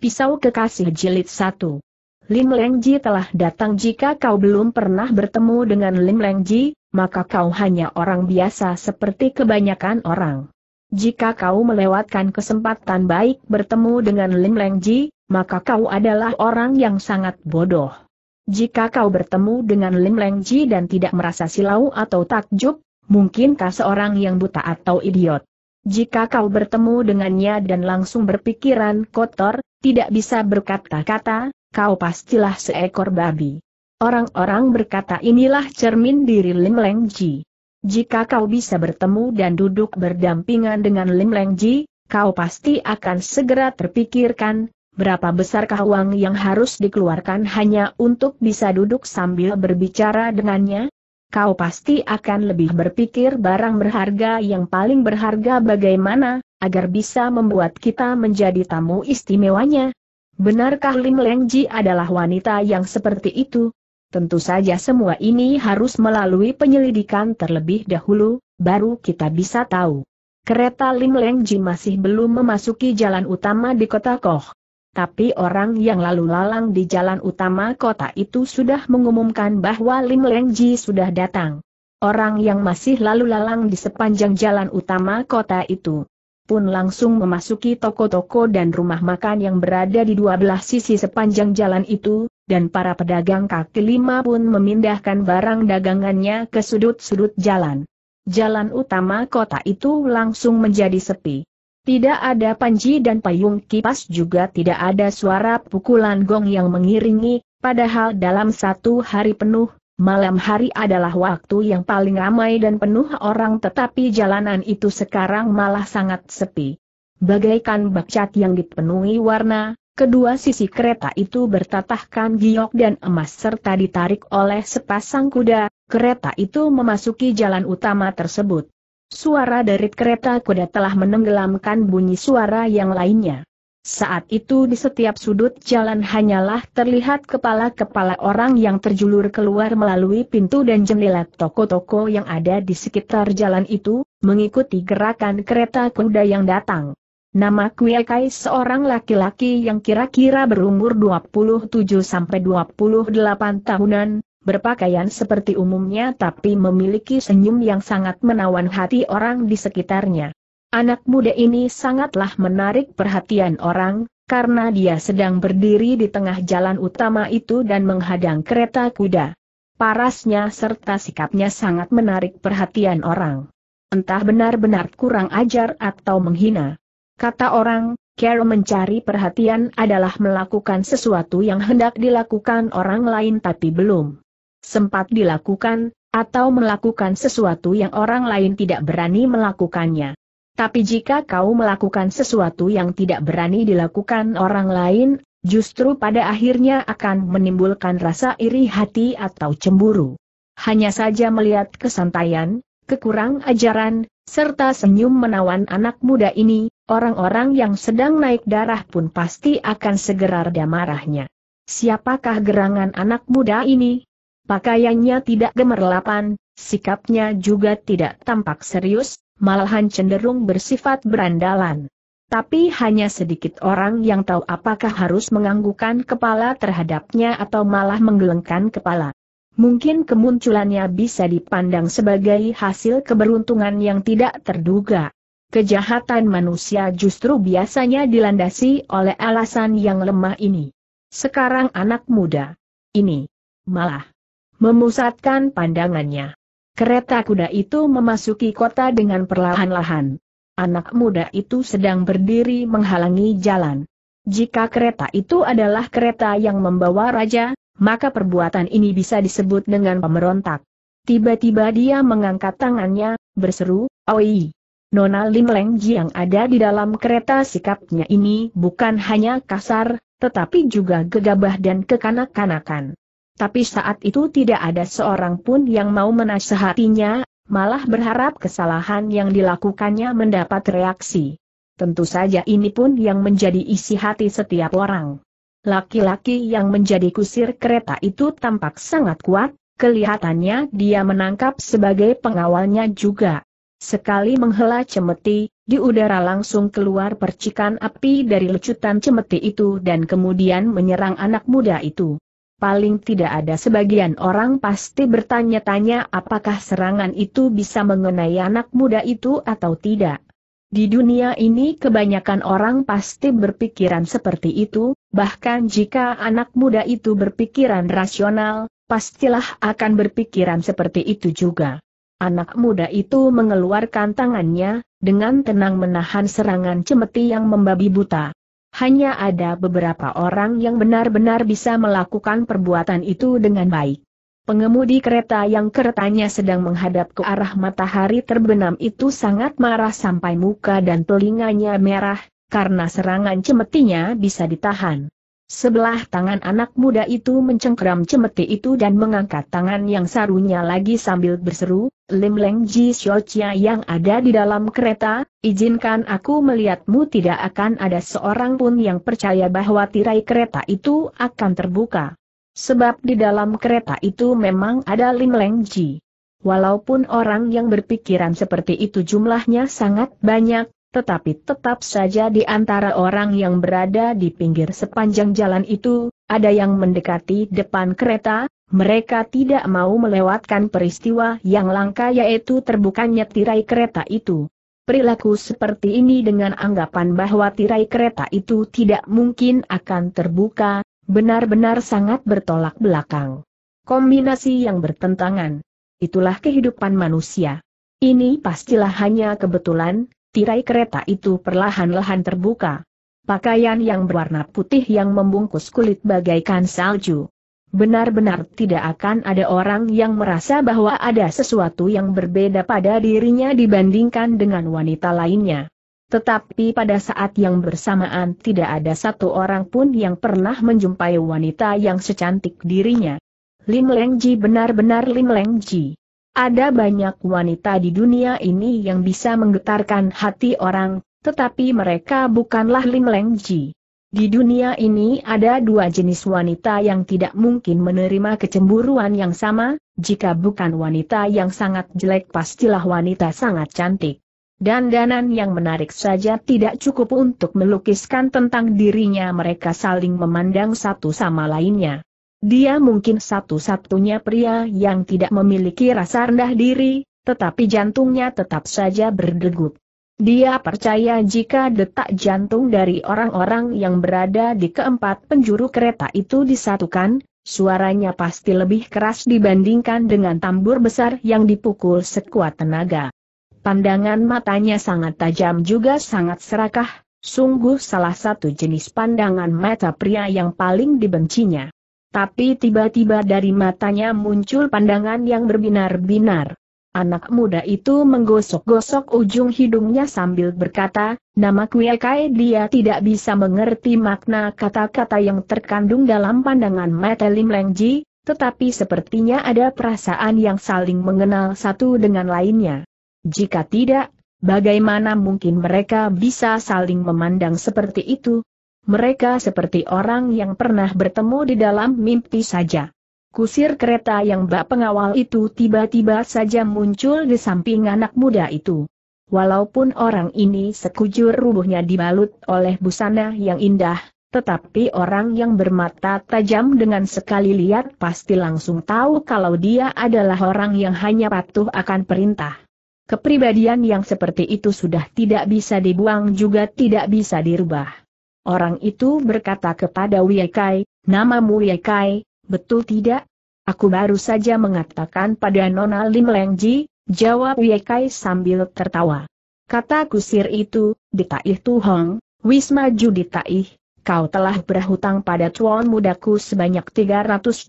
Pisau Kekasih Jilid 1 Lim Ji telah datang jika kau belum pernah bertemu dengan Lim Ji, maka kau hanya orang biasa seperti kebanyakan orang. Jika kau melewatkan kesempatan baik bertemu dengan Lim Ji, maka kau adalah orang yang sangat bodoh. Jika kau bertemu dengan Lim Ji dan tidak merasa silau atau takjub, mungkinkah seorang yang buta atau idiot? Jika kau bertemu dengannya dan langsung berpikiran kotor, tidak bisa berkata-kata, kau pastilah seekor babi. Orang-orang berkata inilah cermin diri Lim Leng Ji. Jika kau bisa bertemu dan duduk berdampingan dengan Lim Leng Ji, kau pasti akan segera terpikirkan, berapa besar kah uang yang harus dikeluarkan hanya untuk bisa duduk sambil berbicara dengannya? Kau pasti akan lebih berpikir barang berharga yang paling berharga bagaimana, agar bisa membuat kita menjadi tamu istimewanya. Benarkah Lim Lengji adalah wanita yang seperti itu? Tentu saja semua ini harus melalui penyelidikan terlebih dahulu, baru kita bisa tahu. Kereta Lim Lengji masih belum memasuki jalan utama di kota Koh. Tapi orang yang lalu lalang di jalan utama kota itu sudah mengumumkan bahwa Lim Lengji sudah datang. Orang yang masih lalu lalang di sepanjang jalan utama kota itu pun langsung memasuki toko-toko dan rumah makan yang berada di dua belah sisi sepanjang jalan itu, dan para pedagang kaki lima pun memindahkan barang dagangannya ke sudut-sudut jalan. Jalan utama kota itu langsung menjadi sepi. Tidak ada panji dan payung kipas juga tidak ada suara pukulan gong yang mengiringi, padahal dalam satu hari penuh, Malam hari adalah waktu yang paling ramai dan penuh orang tetapi jalanan itu sekarang malah sangat sepi. Bagaikan bakcat yang dipenuhi warna, kedua sisi kereta itu bertatahkan giok dan emas serta ditarik oleh sepasang kuda, kereta itu memasuki jalan utama tersebut. Suara dari kereta kuda telah menenggelamkan bunyi suara yang lainnya. Saat itu di setiap sudut jalan hanyalah terlihat kepala-kepala orang yang terjulur keluar melalui pintu dan jendela toko-toko yang ada di sekitar jalan itu, mengikuti gerakan kereta kuda yang datang. Nama Kuekai seorang laki-laki yang kira-kira berumur 27-28 tahunan, berpakaian seperti umumnya tapi memiliki senyum yang sangat menawan hati orang di sekitarnya. Anak muda ini sangatlah menarik perhatian orang, karena dia sedang berdiri di tengah jalan utama itu dan menghadang kereta kuda. Parasnya serta sikapnya sangat menarik perhatian orang. Entah benar-benar kurang ajar atau menghina. Kata orang, care mencari perhatian adalah melakukan sesuatu yang hendak dilakukan orang lain tapi belum sempat dilakukan, atau melakukan sesuatu yang orang lain tidak berani melakukannya. Tapi jika kau melakukan sesuatu yang tidak berani dilakukan orang lain, justru pada akhirnya akan menimbulkan rasa iri hati atau cemburu. Hanya saja melihat kesantaian, kekurang ajaran, serta senyum menawan anak muda ini, orang-orang yang sedang naik darah pun pasti akan segera reda marahnya. Siapakah gerangan anak muda ini? Pakaiannya tidak gemerlapan, sikapnya juga tidak tampak serius, malahan cenderung bersifat berandalan. Tapi hanya sedikit orang yang tahu apakah harus menganggukkan kepala terhadapnya atau malah menggelengkan kepala. Mungkin kemunculannya bisa dipandang sebagai hasil keberuntungan yang tidak terduga. Kejahatan manusia justru biasanya dilandasi oleh alasan yang lemah ini. Sekarang anak muda ini malah memusatkan pandangannya Kereta kuda itu memasuki kota dengan perlahan-lahan. Anak muda itu sedang berdiri menghalangi jalan. Jika kereta itu adalah kereta yang membawa raja, maka perbuatan ini bisa disebut dengan pemberontak. Tiba-tiba dia mengangkat tangannya, berseru, Oi! Nona Lim Leng Ji yang ada di dalam kereta sikapnya ini bukan hanya kasar, tetapi juga gegabah dan kekanak-kanakan. Tapi saat itu tidak ada seorang pun yang mau menasehatinya, malah berharap kesalahan yang dilakukannya mendapat reaksi. Tentu saja ini pun yang menjadi isi hati setiap orang. Laki-laki yang menjadi kusir kereta itu tampak sangat kuat, kelihatannya dia menangkap sebagai pengawalnya juga. Sekali menghela cemeti, di udara langsung keluar percikan api dari lecutan cemeti itu dan kemudian menyerang anak muda itu paling tidak ada sebagian orang pasti bertanya-tanya apakah serangan itu bisa mengenai anak muda itu atau tidak. Di dunia ini kebanyakan orang pasti berpikiran seperti itu, bahkan jika anak muda itu berpikiran rasional, pastilah akan berpikiran seperti itu juga. Anak muda itu mengeluarkan tangannya, dengan tenang menahan serangan cemeti yang membabi buta. Hanya ada beberapa orang yang benar-benar bisa melakukan perbuatan itu dengan baik. Pengemudi kereta yang keretanya sedang menghadap ke arah matahari terbenam itu sangat marah sampai muka dan telinganya merah, karena serangan cemetinya bisa ditahan. Sebelah tangan anak muda itu mencengkeram cemeti itu dan mengangkat tangan yang sarunya lagi sambil berseru, Lim Leng Ji Xiochia yang ada di dalam kereta, izinkan aku melihatmu tidak akan ada seorang pun yang percaya bahwa tirai kereta itu akan terbuka. Sebab di dalam kereta itu memang ada Lim Leng Ji. Walaupun orang yang berpikiran seperti itu jumlahnya sangat banyak, tetapi tetap saja di antara orang yang berada di pinggir sepanjang jalan itu, ada yang mendekati depan kereta, mereka tidak mau melewatkan peristiwa yang langka yaitu terbukanya tirai kereta itu. Perilaku seperti ini dengan anggapan bahwa tirai kereta itu tidak mungkin akan terbuka, benar-benar sangat bertolak belakang. Kombinasi yang bertentangan. Itulah kehidupan manusia. Ini pastilah hanya kebetulan, Tirai kereta itu perlahan-lahan terbuka. Pakaian yang berwarna putih yang membungkus kulit bagaikan salju. Benar-benar tidak akan ada orang yang merasa bahwa ada sesuatu yang berbeda pada dirinya dibandingkan dengan wanita lainnya. Tetapi pada saat yang bersamaan tidak ada satu orang pun yang pernah menjumpai wanita yang secantik dirinya. Lim Leng Ji benar-benar Lim Leng Ji. Ada banyak wanita di dunia ini yang bisa menggetarkan hati orang, tetapi mereka bukanlah Lim Leng Ji. Di dunia ini ada dua jenis wanita yang tidak mungkin menerima kecemburuan yang sama, jika bukan wanita yang sangat jelek pastilah wanita sangat cantik. Dan Dandanan yang menarik saja tidak cukup untuk melukiskan tentang dirinya mereka saling memandang satu sama lainnya. Dia mungkin satu-satunya pria yang tidak memiliki rasa rendah diri, tetapi jantungnya tetap saja berdegup. Dia percaya jika detak jantung dari orang-orang yang berada di keempat penjuru kereta itu disatukan, suaranya pasti lebih keras dibandingkan dengan tambur besar yang dipukul sekuat tenaga. Pandangan matanya sangat tajam juga sangat serakah, sungguh salah satu jenis pandangan mata pria yang paling dibencinya. Tapi tiba-tiba dari matanya muncul pandangan yang berbinar-binar. Anak muda itu menggosok-gosok ujung hidungnya sambil berkata, nama Kai dia tidak bisa mengerti makna kata-kata yang terkandung dalam pandangan mata Lim Lengji, tetapi sepertinya ada perasaan yang saling mengenal satu dengan lainnya. Jika tidak, bagaimana mungkin mereka bisa saling memandang seperti itu? Mereka seperti orang yang pernah bertemu di dalam mimpi saja. Kusir kereta yang bak pengawal itu tiba-tiba saja muncul di samping anak muda itu. Walaupun orang ini sekujur rubuhnya dibalut oleh busana yang indah, tetapi orang yang bermata tajam dengan sekali lihat pasti langsung tahu kalau dia adalah orang yang hanya patuh akan perintah. Kepribadian yang seperti itu sudah tidak bisa dibuang juga tidak bisa dirubah. Orang itu berkata kepada Wiekai, namamu Wiekai, betul tidak? Aku baru saja mengatakan pada Nona Lim Lengji, jawab Wiekai sambil tertawa. Kata kusir itu, ditaih Hong, Wisma Judi taih, kau telah berhutang pada cuan mudaku sebanyak 320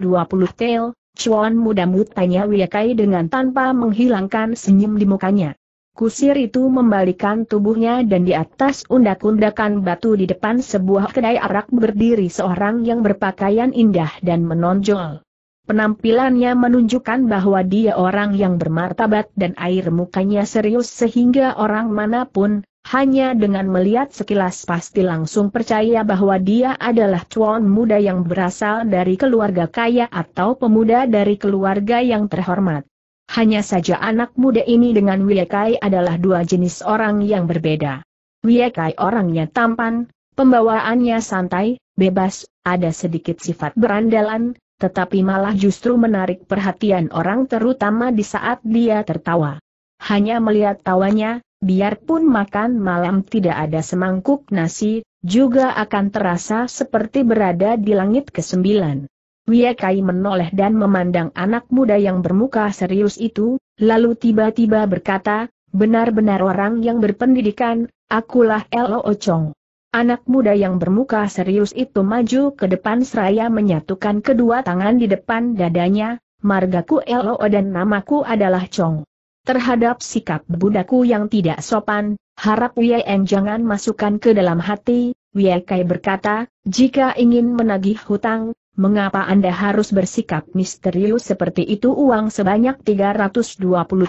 tel, cuan mudamu tanya Wiekai dengan tanpa menghilangkan senyum di mukanya. Kusir itu membalikan tubuhnya dan di atas undak-undakan batu di depan sebuah kedai arak berdiri seorang yang berpakaian indah dan menonjol. Penampilannya menunjukkan bahwa dia orang yang bermartabat dan air mukanya serius sehingga orang manapun, hanya dengan melihat sekilas pasti langsung percaya bahwa dia adalah cuan muda yang berasal dari keluarga kaya atau pemuda dari keluarga yang terhormat. Hanya saja anak muda ini dengan Wiekai adalah dua jenis orang yang berbeda. Wiekai orangnya tampan, pembawaannya santai, bebas, ada sedikit sifat berandalan, tetapi malah justru menarik perhatian orang terutama di saat dia tertawa. Hanya melihat tawanya, biarpun makan malam tidak ada semangkuk nasi, juga akan terasa seperti berada di langit kesembilan. Wie Kai menoleh dan memandang anak muda yang bermuka serius itu, lalu tiba-tiba berkata, benar-benar orang yang berpendidikan, akulah Elo Ochong. Anak muda yang bermuka serius itu maju ke depan seraya menyatukan kedua tangan di depan dadanya, margaku Elo dan namaku adalah Chong. Terhadap sikap budaku yang tidak sopan, harap Wie En jangan masukkan ke dalam hati, Wie Kai berkata, jika ingin menagih hutang, Mengapa Anda harus bersikap misterius seperti itu uang sebanyak 320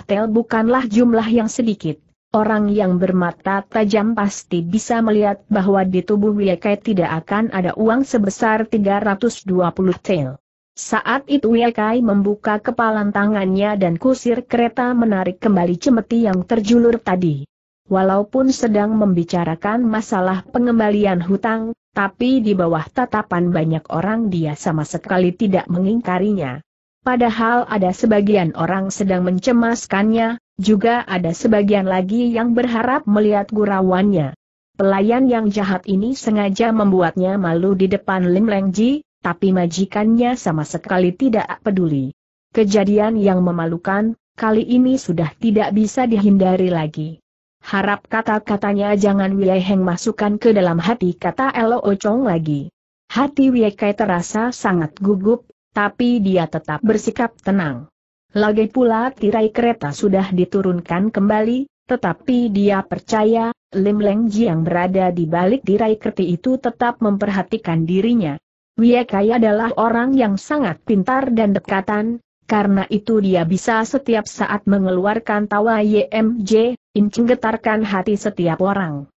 tel bukanlah jumlah yang sedikit. Orang yang bermata tajam pasti bisa melihat bahwa di tubuh Wiekai tidak akan ada uang sebesar 320 tel. Saat itu Wiekai membuka kepalan tangannya dan kusir kereta menarik kembali cemeti yang terjulur tadi. Walaupun sedang membicarakan masalah pengembalian hutang, tapi di bawah tatapan banyak orang dia sama sekali tidak mengingkarinya. Padahal ada sebagian orang sedang mencemaskannya, juga ada sebagian lagi yang berharap melihat gurauannya. Pelayan yang jahat ini sengaja membuatnya malu di depan Lim Leng Ji, tapi majikannya sama sekali tidak peduli. Kejadian yang memalukan, kali ini sudah tidak bisa dihindari lagi. Harap kata-katanya jangan Wei Heng masukkan ke dalam hati kata Elo Ocong lagi. Hati Wei Kai terasa sangat gugup, tapi dia tetap bersikap tenang. Lagi pula tirai kereta sudah diturunkan kembali, tetapi dia percaya, Lim Leng Ji yang berada di balik tirai kerti itu tetap memperhatikan dirinya. Wei Kai adalah orang yang sangat pintar dan dekatan, karena itu dia bisa setiap saat mengeluarkan tawa YMJ, Incing getarkan hati setiap orang.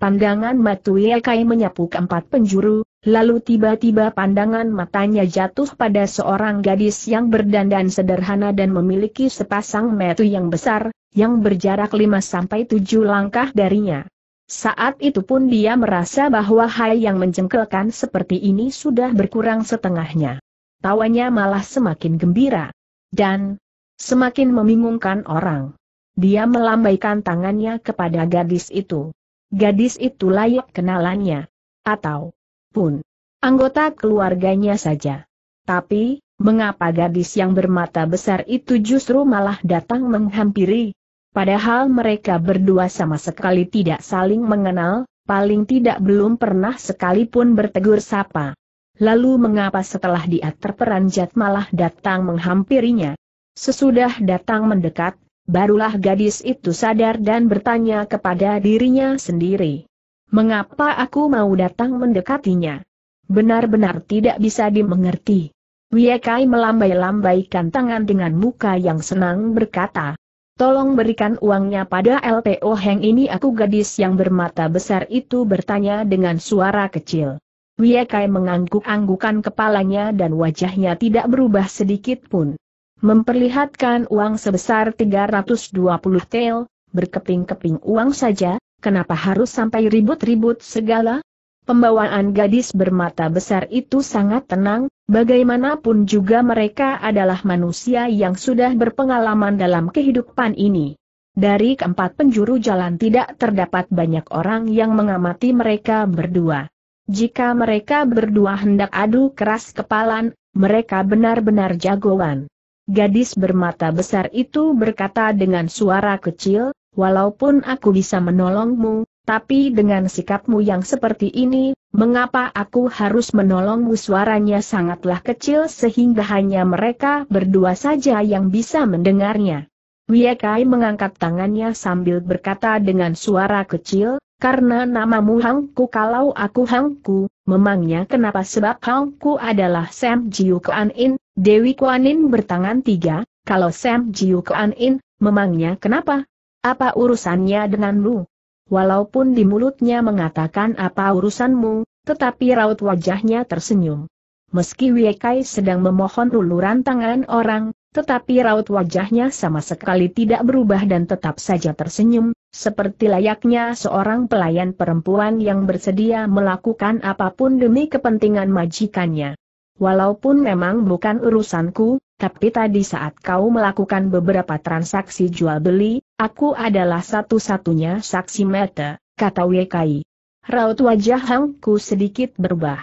Pandangan Matu Kai menyapu keempat penjuru, lalu tiba-tiba pandangan matanya jatuh pada seorang gadis yang berdandan sederhana dan memiliki sepasang metu yang besar, yang berjarak 5-7 langkah darinya. Saat itu pun dia merasa bahwa hal yang menjengkelkan seperti ini sudah berkurang setengahnya. Tawanya malah semakin gembira. Dan semakin membingungkan orang. Dia melambaikan tangannya kepada gadis itu. Gadis itu layak kenalannya. Atau pun anggota keluarganya saja. Tapi, mengapa gadis yang bermata besar itu justru malah datang menghampiri? Padahal mereka berdua sama sekali tidak saling mengenal, paling tidak belum pernah sekalipun bertegur sapa. Lalu mengapa setelah dia terperanjat malah datang menghampirinya? Sesudah datang mendekat, Barulah gadis itu sadar dan bertanya kepada dirinya sendiri. Mengapa aku mau datang mendekatinya? Benar-benar tidak bisa dimengerti. Wiekai melambai-lambaikan tangan dengan muka yang senang berkata, Tolong berikan uangnya pada LPO Heng ini aku gadis yang bermata besar itu bertanya dengan suara kecil. Wiekai mengangguk-anggukan kepalanya dan wajahnya tidak berubah sedikit pun memperlihatkan uang sebesar 320 tel, berkeping-keping uang saja, kenapa harus sampai ribut-ribut segala? Pembawaan gadis bermata besar itu sangat tenang, bagaimanapun juga mereka adalah manusia yang sudah berpengalaman dalam kehidupan ini. Dari keempat penjuru jalan tidak terdapat banyak orang yang mengamati mereka berdua. Jika mereka berdua hendak adu keras kepalan, mereka benar-benar jagoan. Gadis bermata besar itu berkata dengan suara kecil, walaupun aku bisa menolongmu, tapi dengan sikapmu yang seperti ini, mengapa aku harus menolongmu suaranya sangatlah kecil sehingga hanya mereka berdua saja yang bisa mendengarnya. Wiekai mengangkat tangannya sambil berkata dengan suara kecil, karena namamu Hangku kalau aku Hangku, memangnya kenapa sebab Hangku adalah Sam Jiu Kuan In, Dewi Kuan In bertangan tiga, kalau Sam Jiu Kuan In, memangnya kenapa? Apa urusannya dengan lu? Walaupun di mulutnya mengatakan apa urusanmu, tetapi raut wajahnya tersenyum. Meski Wiekai sedang memohon uluran tangan orang, tetapi raut wajahnya sama sekali tidak berubah dan tetap saja tersenyum, seperti layaknya seorang pelayan perempuan yang bersedia melakukan apapun demi kepentingan majikannya. Walaupun memang bukan urusanku, tapi tadi saat kau melakukan beberapa transaksi jual beli, aku adalah satu-satunya saksi mata, kata Wekai. Raut wajah Hangku sedikit berubah.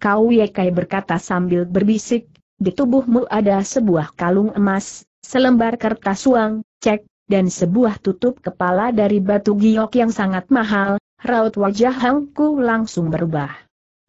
Kau Wekai berkata sambil berbisik, di tubuhmu ada sebuah kalung emas, selembar kertas uang, cek, dan sebuah tutup kepala dari batu giok yang sangat mahal, raut wajah Hangku langsung berubah.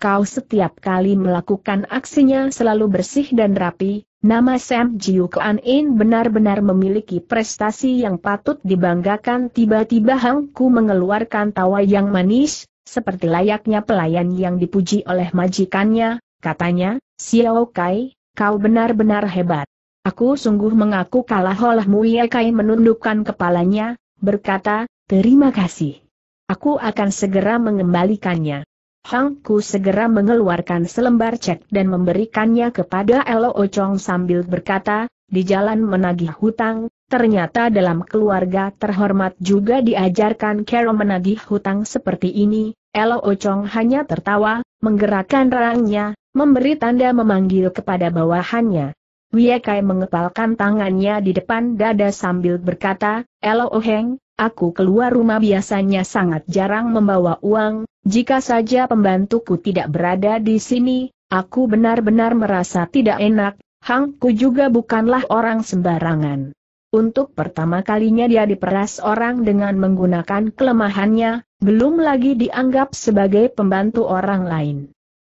Kau setiap kali melakukan aksinya selalu bersih dan rapi, nama Sam Jiu Kuan In benar-benar memiliki prestasi yang patut dibanggakan tiba-tiba Hangku mengeluarkan tawa yang manis, seperti layaknya pelayan yang dipuji oleh majikannya, katanya, Xiao Kai, kau benar-benar hebat. Aku sungguh mengaku kalah oleh Muiekai menundukkan kepalanya, berkata, terima kasih. Aku akan segera mengembalikannya. Hang segera mengeluarkan selembar cek dan memberikannya kepada Elo Ochong sambil berkata, di jalan menagih hutang, ternyata dalam keluarga terhormat juga diajarkan cara menagih hutang seperti ini, Elo Ochong hanya tertawa, menggerakkan rangnya, memberi tanda memanggil kepada bawahannya. Wiekai mengepalkan tangannya di depan dada sambil berkata, Elo Oheng, aku keluar rumah biasanya sangat jarang membawa uang, jika saja pembantuku tidak berada di sini, aku benar-benar merasa tidak enak, Hangku juga bukanlah orang sembarangan. Untuk pertama kalinya dia diperas orang dengan menggunakan kelemahannya, belum lagi dianggap sebagai pembantu orang lain.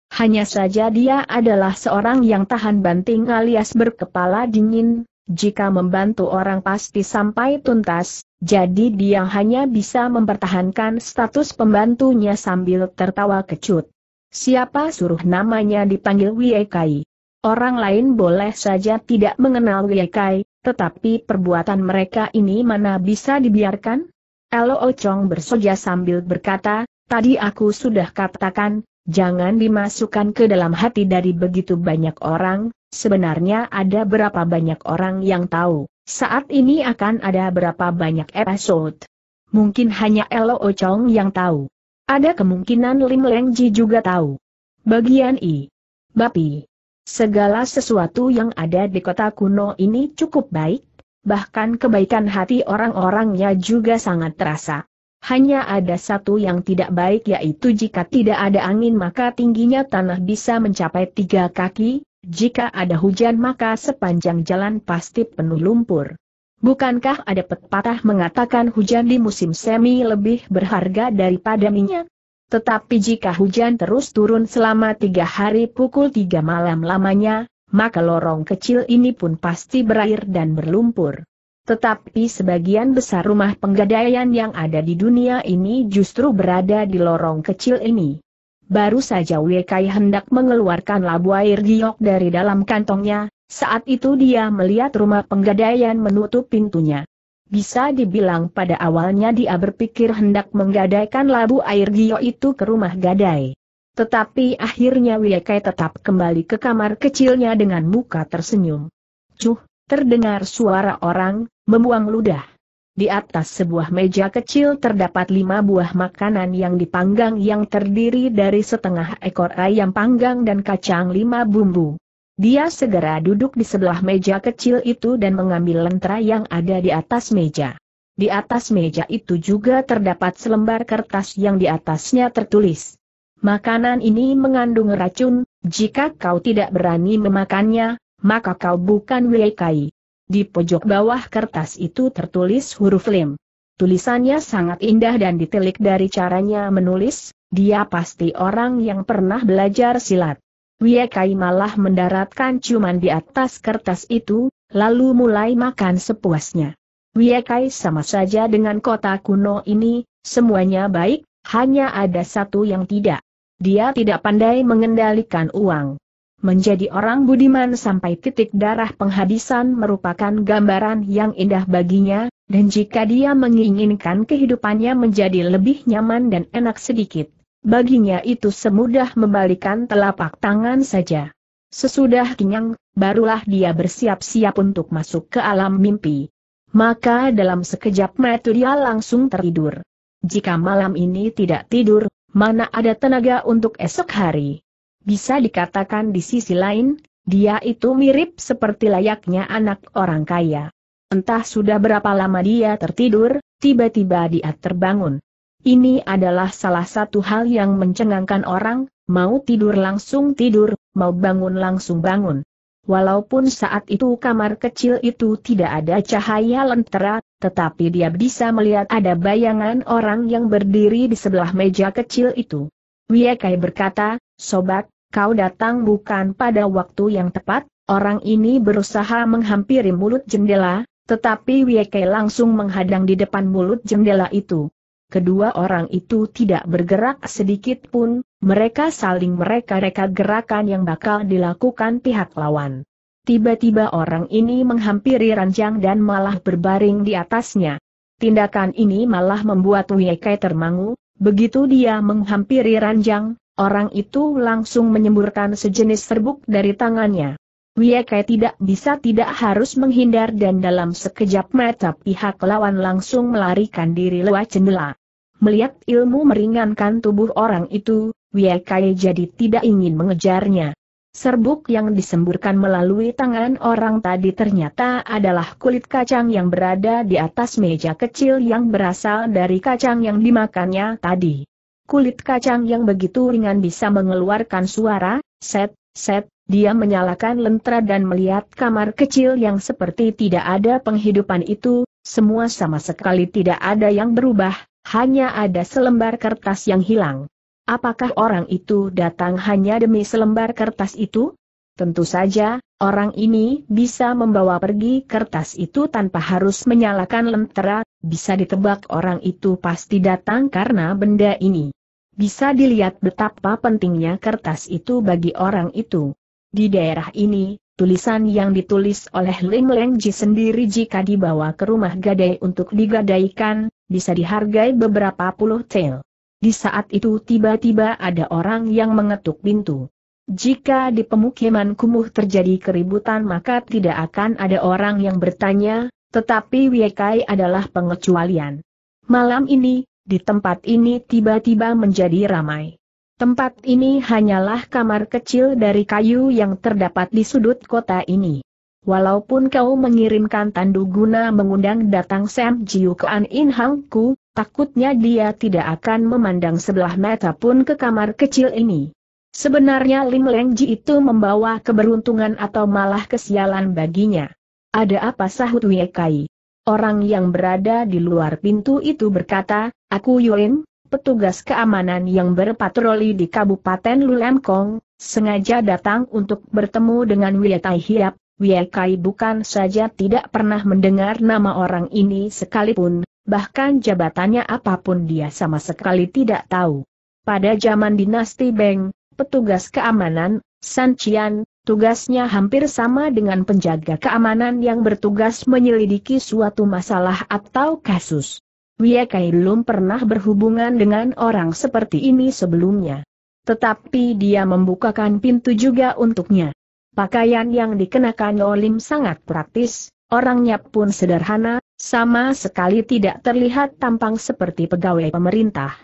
Hanya saja dia adalah seorang yang tahan banting alias berkepala dingin, jika membantu orang pasti sampai tuntas, jadi dia hanya bisa mempertahankan status pembantunya sambil tertawa kecut. Siapa suruh namanya dipanggil Wiekai? Orang lain boleh saja tidak mengenal Wiekai, tetapi perbuatan mereka ini mana bisa dibiarkan? Elo Ochong bersoja sambil berkata, tadi aku sudah katakan, jangan dimasukkan ke dalam hati dari begitu banyak orang, sebenarnya ada berapa banyak orang yang tahu, saat ini akan ada berapa banyak episode. Mungkin hanya Elo Ochong yang tahu. Ada kemungkinan Lim Leng Ji juga tahu. Bagian I. Bapi. Segala sesuatu yang ada di kota kuno ini cukup baik, bahkan kebaikan hati orang-orangnya juga sangat terasa. Hanya ada satu yang tidak baik yaitu jika tidak ada angin maka tingginya tanah bisa mencapai tiga kaki, jika ada hujan maka sepanjang jalan pasti penuh lumpur. Bukankah ada pepatah mengatakan hujan di musim semi lebih berharga daripada minyak? Tetapi jika hujan terus turun selama tiga hari pukul tiga malam lamanya, maka lorong kecil ini pun pasti berair dan berlumpur. Tetapi sebagian besar rumah penggadaian yang ada di dunia ini justru berada di lorong kecil ini. Baru saja Wekai hendak mengeluarkan labu air giok dari dalam kantongnya, saat itu dia melihat rumah penggadaian menutup pintunya. Bisa dibilang pada awalnya dia berpikir hendak menggadaikan labu air giok itu ke rumah gadai. Tetapi akhirnya Wekai tetap kembali ke kamar kecilnya dengan muka tersenyum. Cuh, terdengar suara orang, Membuang ludah. Di atas sebuah meja kecil terdapat lima buah makanan yang dipanggang yang terdiri dari setengah ekor ayam panggang dan kacang lima bumbu. Dia segera duduk di sebelah meja kecil itu dan mengambil lentera yang ada di atas meja. Di atas meja itu juga terdapat selembar kertas yang di atasnya tertulis. Makanan ini mengandung racun, jika kau tidak berani memakannya, maka kau bukan Kai. Di pojok bawah kertas itu tertulis huruf lem. Tulisannya sangat indah dan ditelik dari caranya menulis, dia pasti orang yang pernah belajar silat. Wiekai malah mendaratkan cuman di atas kertas itu, lalu mulai makan sepuasnya. Wiekai sama saja dengan kota kuno ini, semuanya baik, hanya ada satu yang tidak. Dia tidak pandai mengendalikan uang. Menjadi orang budiman sampai titik darah penghabisan merupakan gambaran yang indah baginya, dan jika dia menginginkan kehidupannya menjadi lebih nyaman dan enak sedikit, baginya itu semudah membalikan telapak tangan saja. Sesudah kenyang, barulah dia bersiap-siap untuk masuk ke alam mimpi. Maka dalam sekejap mata dia langsung tertidur. Jika malam ini tidak tidur, mana ada tenaga untuk esok hari? Bisa dikatakan di sisi lain, dia itu mirip seperti layaknya anak orang kaya. Entah sudah berapa lama dia tertidur, tiba-tiba dia terbangun. Ini adalah salah satu hal yang mencengangkan orang, mau tidur langsung tidur, mau bangun langsung bangun. Walaupun saat itu kamar kecil itu tidak ada cahaya lentera, tetapi dia bisa melihat ada bayangan orang yang berdiri di sebelah meja kecil itu. Wiekai berkata, Sobat, kau datang bukan pada waktu yang tepat, orang ini berusaha menghampiri mulut jendela, tetapi Wieke langsung menghadang di depan mulut jendela itu. Kedua orang itu tidak bergerak sedikit pun, mereka saling mereka-reka gerakan yang bakal dilakukan pihak lawan. Tiba-tiba orang ini menghampiri ranjang dan malah berbaring di atasnya. Tindakan ini malah membuat Wieke termangu, begitu dia menghampiri ranjang, orang itu langsung menyemburkan sejenis serbuk dari tangannya. Wiekai tidak bisa tidak harus menghindar dan dalam sekejap mata pihak lawan langsung melarikan diri lewat jendela. Melihat ilmu meringankan tubuh orang itu, Wiekai jadi tidak ingin mengejarnya. Serbuk yang disemburkan melalui tangan orang tadi ternyata adalah kulit kacang yang berada di atas meja kecil yang berasal dari kacang yang dimakannya tadi kulit kacang yang begitu ringan bisa mengeluarkan suara, set, set, dia menyalakan lentera dan melihat kamar kecil yang seperti tidak ada penghidupan itu, semua sama sekali tidak ada yang berubah, hanya ada selembar kertas yang hilang. Apakah orang itu datang hanya demi selembar kertas itu? Tentu saja, orang ini bisa membawa pergi kertas itu tanpa harus menyalakan lentera, bisa ditebak orang itu pasti datang karena benda ini. Bisa dilihat betapa pentingnya kertas itu bagi orang itu. Di daerah ini, tulisan yang ditulis oleh Lim Leng Ji sendiri jika dibawa ke rumah gadai untuk digadaikan, bisa dihargai beberapa puluh tel. Di saat itu tiba-tiba ada orang yang mengetuk pintu. Jika di pemukiman kumuh terjadi keributan maka tidak akan ada orang yang bertanya, tetapi Wiekai adalah pengecualian. Malam ini, di tempat ini tiba-tiba menjadi ramai. Tempat ini hanyalah kamar kecil dari kayu yang terdapat di sudut kota ini. Walaupun kau mengirimkan tandu guna mengundang datang Sam Jiu ke An In Hang Ku, takutnya dia tidak akan memandang sebelah mata pun ke kamar kecil ini. Sebenarnya Lim Leng Ji itu membawa keberuntungan atau malah kesialan baginya. Ada apa sahut Wei Kai? Orang yang berada di luar pintu itu berkata, Aku Yulin, petugas keamanan yang berpatroli di Kabupaten Lulemkong, sengaja datang untuk bertemu dengan Wietai Hiap. Wiekai bukan saja tidak pernah mendengar nama orang ini sekalipun, bahkan jabatannya apapun dia sama sekali tidak tahu. Pada zaman dinasti Beng, petugas keamanan, San Qian, tugasnya hampir sama dengan penjaga keamanan yang bertugas menyelidiki suatu masalah atau kasus. Wiekai belum pernah berhubungan dengan orang seperti ini sebelumnya. Tetapi dia membukakan pintu juga untuknya. Pakaian yang dikenakan Olim sangat praktis, orangnya pun sederhana, sama sekali tidak terlihat tampang seperti pegawai pemerintah.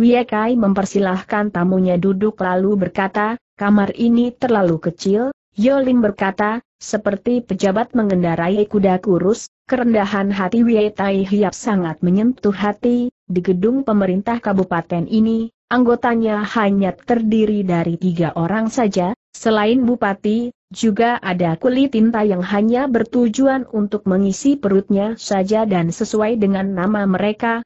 Wiekai mempersilahkan tamunya duduk lalu berkata, kamar ini terlalu kecil, Yoling berkata, seperti pejabat mengendarai kuda kurus, kerendahan hati Wei Tai Hiap sangat menyentuh hati, di gedung pemerintah kabupaten ini, anggotanya hanya terdiri dari tiga orang saja, selain bupati, juga ada kulit tinta yang hanya bertujuan untuk mengisi perutnya saja dan sesuai dengan nama mereka,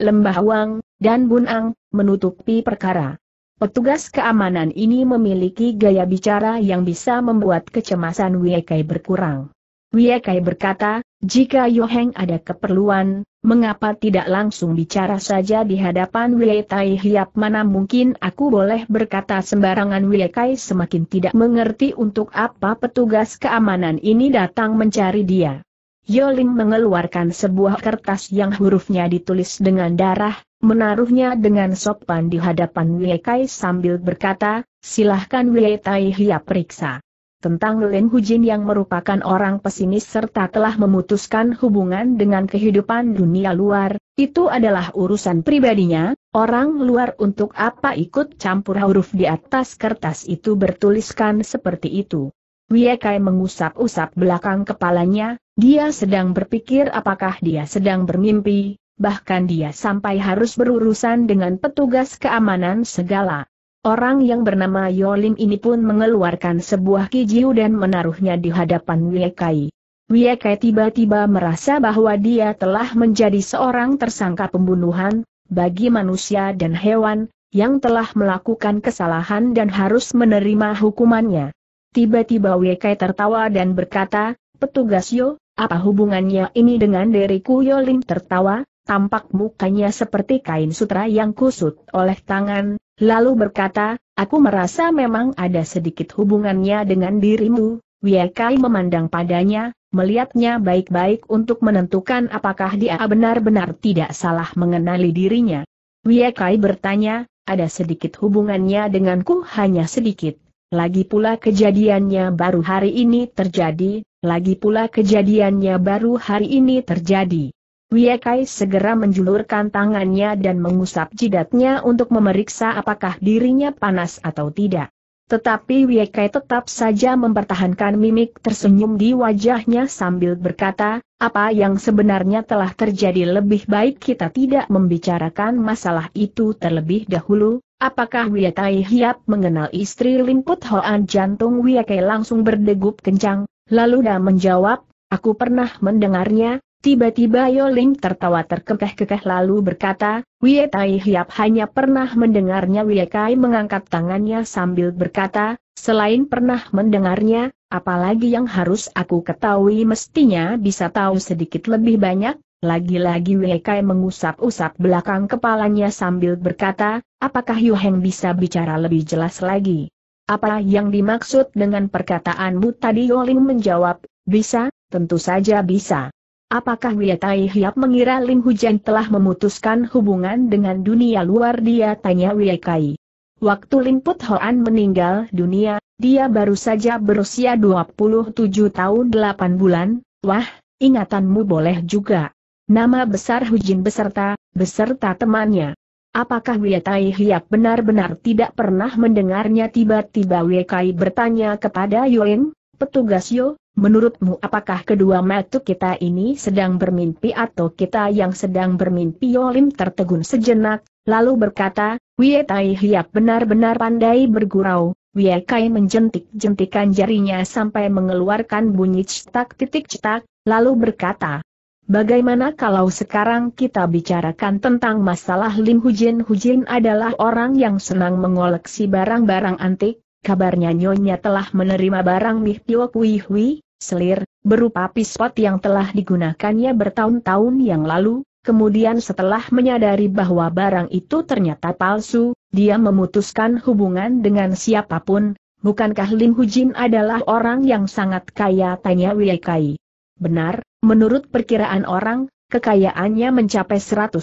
Lembah Wang, dan Bunang, menutupi perkara. Petugas keamanan ini memiliki gaya bicara yang bisa membuat kecemasan Wiekai berkurang. Wiekai berkata, jika Yoheng ada keperluan, mengapa tidak langsung bicara saja di hadapan Wiekai Hiap mana mungkin aku boleh berkata sembarangan Wiekai semakin tidak mengerti untuk apa petugas keamanan ini datang mencari dia. Yoling mengeluarkan sebuah kertas yang hurufnya ditulis dengan darah, menaruhnya dengan sopan di hadapan Wei Kai sambil berkata, silahkan Wei Tai Hia periksa. Tentang Lin Hujin yang merupakan orang pesimis serta telah memutuskan hubungan dengan kehidupan dunia luar, itu adalah urusan pribadinya, orang luar untuk apa ikut campur huruf di atas kertas itu bertuliskan seperti itu. Wiekai mengusap-usap belakang kepalanya, dia sedang berpikir apakah dia sedang bermimpi, bahkan dia sampai harus berurusan dengan petugas keamanan segala. Orang yang bernama Yolim ini pun mengeluarkan sebuah kijiu dan menaruhnya di hadapan Wiekai. Wiekai tiba-tiba merasa bahwa dia telah menjadi seorang tersangka pembunuhan, bagi manusia dan hewan, yang telah melakukan kesalahan dan harus menerima hukumannya. Tiba-tiba Wiekai tertawa dan berkata, petugas Yo, apa hubungannya ini dengan diriku Yolim tertawa, tampak mukanya seperti kain sutra yang kusut oleh tangan, lalu berkata, aku merasa memang ada sedikit hubungannya dengan dirimu, Wiekai memandang padanya, melihatnya baik-baik untuk menentukan apakah dia benar-benar tidak salah mengenali dirinya. Wiekai bertanya, ada sedikit hubungannya denganku hanya sedikit, lagi pula kejadiannya baru hari ini terjadi, lagi pula kejadiannya baru hari ini terjadi. Wiekai segera menjulurkan tangannya dan mengusap jidatnya untuk memeriksa apakah dirinya panas atau tidak. Tetapi Wiekai tetap saja mempertahankan mimik tersenyum di wajahnya sambil berkata, apa yang sebenarnya telah terjadi lebih baik kita tidak membicarakan masalah itu terlebih dahulu. Apakah Wiekai Hiap mengenal istri Limput Hoan jantung Wiekai langsung berdegup kencang, lalu dia menjawab, aku pernah mendengarnya, Tiba-tiba Yoling tertawa terkekeh-kekeh lalu berkata, Wie Tai Hiap hanya pernah mendengarnya Wie Kai mengangkat tangannya sambil berkata, selain pernah mendengarnya, apalagi yang harus aku ketahui mestinya bisa tahu sedikit lebih banyak, lagi-lagi Wie Kai mengusap-usap belakang kepalanya sambil berkata, apakah Yu Heng bisa bicara lebih jelas lagi? Apa yang dimaksud dengan perkataanmu tadi Yoling menjawab, bisa, tentu saja bisa. Apakah Tai Hiap mengira Lim Hujan telah memutuskan hubungan dengan dunia luar dia tanya Kai. Waktu Lim Put Hoan meninggal dunia, dia baru saja berusia 27 tahun 8 bulan, wah, ingatanmu boleh juga. Nama besar Hujin beserta, beserta temannya. Apakah Tai Hiap benar-benar tidak pernah mendengarnya tiba-tiba Kai bertanya kepada Yuen, petugas Yo, Menurutmu apakah kedua metu kita ini sedang bermimpi atau kita yang sedang bermimpi Yolim tertegun sejenak, lalu berkata, Wie Tai Hiap benar-benar pandai bergurau, Wie Kai menjentik-jentikan jarinya sampai mengeluarkan bunyi cetak titik cetak, lalu berkata, Bagaimana kalau sekarang kita bicarakan tentang masalah Lim Hujin Hujin adalah orang yang senang mengoleksi barang-barang antik, kabarnya Nyonya telah menerima barang Mih Tio Kui Hui, selir, berupa pispot yang telah digunakannya bertahun-tahun yang lalu, kemudian setelah menyadari bahwa barang itu ternyata palsu, dia memutuskan hubungan dengan siapapun, bukankah Lim Hujin adalah orang yang sangat kaya tanya Wei Kai. Benar, menurut perkiraan orang, kekayaannya mencapai 130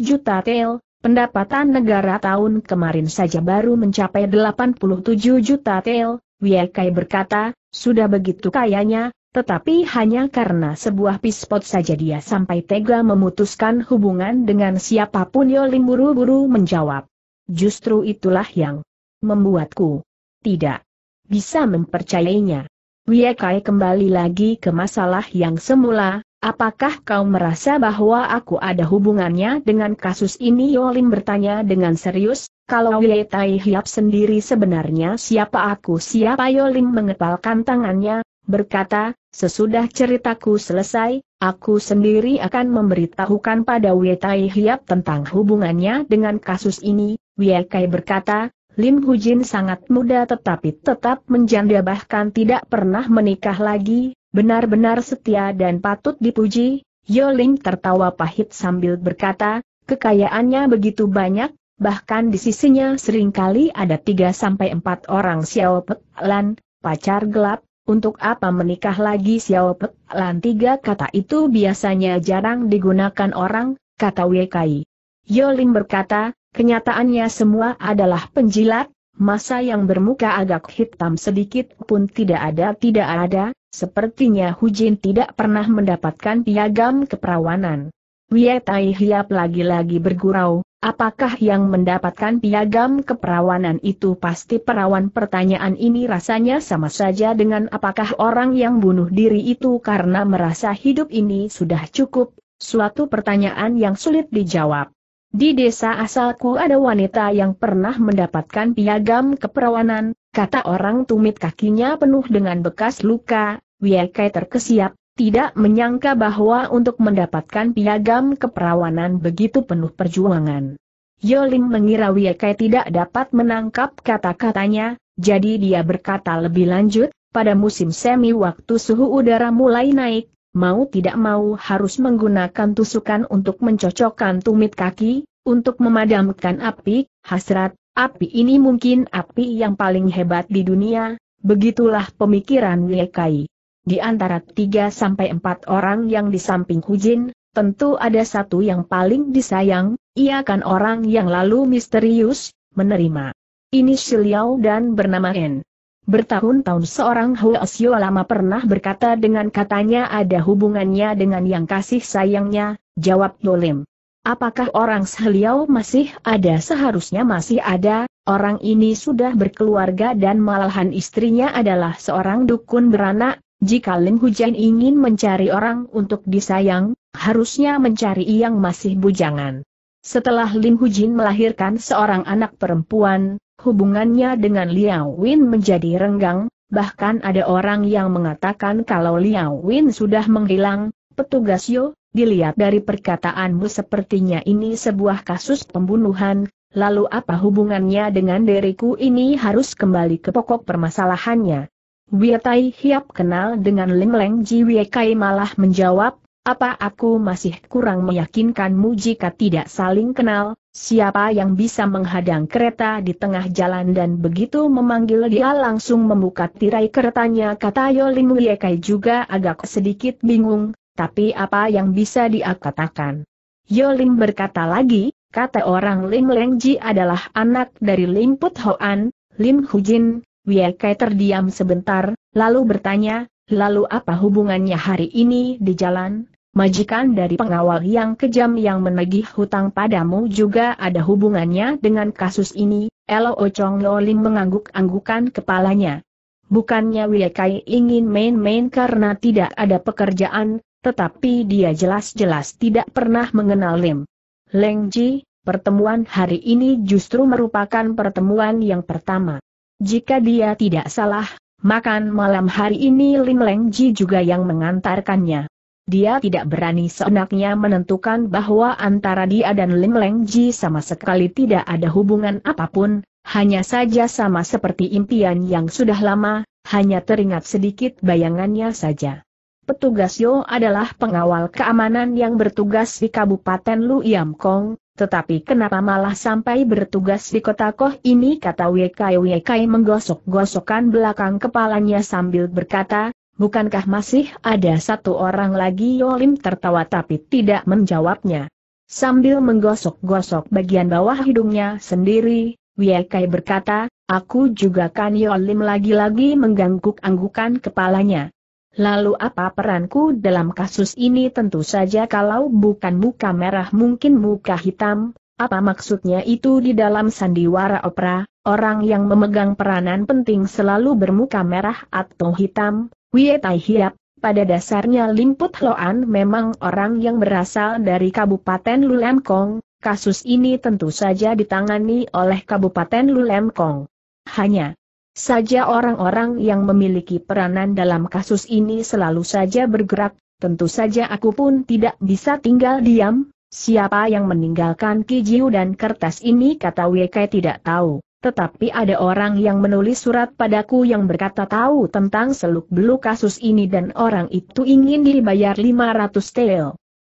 juta tel, Pendapatan negara tahun kemarin saja baru mencapai 87 juta tel, Wei Kai berkata, sudah begitu kayanya, tetapi hanya karena sebuah pispot saja dia sampai tega memutuskan hubungan dengan siapapun Yolim buru-buru menjawab. Justru itulah yang membuatku tidak bisa mempercayainya. Wiekai kembali lagi ke masalah yang semula, apakah kau merasa bahwa aku ada hubungannya dengan kasus ini Yolim bertanya dengan serius, kalau Wei Tai Hiap sendiri sebenarnya siapa aku siapa Yoling? mengepalkan tangannya, berkata, sesudah ceritaku selesai, aku sendiri akan memberitahukan pada Wei Tai Hiap tentang hubungannya dengan kasus ini, Wei Kai berkata, Lim Hujin sangat muda tetapi tetap menjanda bahkan tidak pernah menikah lagi, benar-benar setia dan patut dipuji, Yoling tertawa pahit sambil berkata, kekayaannya begitu banyak, bahkan di sisinya seringkali ada 3-4 orang Xiao Pek Lan, pacar gelap, untuk apa menikah lagi Xiao Pek Lan? Tiga kata itu biasanya jarang digunakan orang, kata Wekai. Yoling berkata, kenyataannya semua adalah penjilat, masa yang bermuka agak hitam sedikit pun tidak ada tidak ada, sepertinya Hu Jin tidak pernah mendapatkan piagam keperawanan. Tai hiap lagi-lagi bergurau, Apakah yang mendapatkan piagam keperawanan itu pasti perawan? Pertanyaan ini rasanya sama saja dengan apakah orang yang bunuh diri itu karena merasa hidup ini sudah cukup, suatu pertanyaan yang sulit dijawab. Di desa asalku ada wanita yang pernah mendapatkan piagam keperawanan, kata orang tumit kakinya penuh dengan bekas luka, Wiekai terkesiap, tidak menyangka bahwa untuk mendapatkan piagam keperawanan begitu penuh perjuangan. Yolim mengira Wiekai tidak dapat menangkap kata-katanya, jadi dia berkata lebih lanjut, pada musim semi waktu suhu udara mulai naik, mau tidak mau harus menggunakan tusukan untuk mencocokkan tumit kaki, untuk memadamkan api, hasrat, api ini mungkin api yang paling hebat di dunia, begitulah pemikiran Wiekai. Di antara tiga sampai empat orang yang di samping Hujin, tentu ada satu yang paling disayang, ia kan orang yang lalu misterius, menerima. Ini Shiliao dan bernama En. Bertahun-tahun seorang Hua Xiu lama pernah berkata dengan katanya ada hubungannya dengan yang kasih sayangnya, jawab Dolim. Apakah orang Shiliao masih ada seharusnya masih ada, orang ini sudah berkeluarga dan malahan istrinya adalah seorang dukun beranak, jika Lim Hujan ingin mencari orang untuk disayang, harusnya mencari yang masih bujangan. Setelah Lim Hujin melahirkan seorang anak perempuan, hubungannya dengan Liao Win menjadi renggang, bahkan ada orang yang mengatakan kalau Liao Win sudah menghilang, petugas Yo, dilihat dari perkataanmu sepertinya ini sebuah kasus pembunuhan, lalu apa hubungannya dengan diriku ini harus kembali ke pokok permasalahannya. Wiatai Hiap kenal dengan Lim Leng Wiekai malah menjawab, apa aku masih kurang meyakinkanmu jika tidak saling kenal, siapa yang bisa menghadang kereta di tengah jalan dan begitu memanggil dia langsung membuka tirai keretanya kata Yolim Wiekai juga agak sedikit bingung, tapi apa yang bisa dia katakan. Yolim berkata lagi, kata orang Lim Ji adalah anak dari Lim Put Hoan, Lim Hujin, Wiekai terdiam sebentar, lalu bertanya, lalu apa hubungannya hari ini di jalan? Majikan dari pengawal yang kejam yang menagih hutang padamu juga ada hubungannya dengan kasus ini, Elo Ocong Loling mengangguk-anggukan kepalanya. Bukannya Wiekai ingin main-main karena tidak ada pekerjaan, tetapi dia jelas-jelas tidak pernah mengenal Lim. Lengji, pertemuan hari ini justru merupakan pertemuan yang pertama. Jika dia tidak salah, makan malam hari ini Lim Leng Ji juga yang mengantarkannya. Dia tidak berani seenaknya menentukan bahwa antara dia dan Lim Leng Ji sama sekali tidak ada hubungan apapun, hanya saja sama seperti impian yang sudah lama, hanya teringat sedikit bayangannya saja. Petugas Yo adalah pengawal keamanan yang bertugas di Kabupaten Lu Yam Kong, tetapi kenapa malah sampai bertugas di kota Koh ini kata Wekai Wekai menggosok-gosokkan belakang kepalanya sambil berkata, bukankah masih ada satu orang lagi Yolim tertawa tapi tidak menjawabnya. Sambil menggosok-gosok bagian bawah hidungnya sendiri, Wekai berkata, aku juga kan Yolim lagi-lagi mengangguk-anggukan kepalanya. Lalu apa peranku dalam kasus ini tentu saja kalau bukan muka merah mungkin muka hitam, apa maksudnya itu di dalam sandiwara opera, orang yang memegang peranan penting selalu bermuka merah atau hitam, Wietai Hiap, pada dasarnya Limput Loan memang orang yang berasal dari Kabupaten Lulemkong, kasus ini tentu saja ditangani oleh Kabupaten Lulemkong. Hanya, saja orang-orang yang memiliki peranan dalam kasus ini selalu saja bergerak, tentu saja aku pun tidak bisa tinggal diam, siapa yang meninggalkan Kijiu dan kertas ini kata WK tidak tahu. Tetapi ada orang yang menulis surat padaku yang berkata tahu tentang seluk-beluk kasus ini dan orang itu ingin dibayar 500 tel.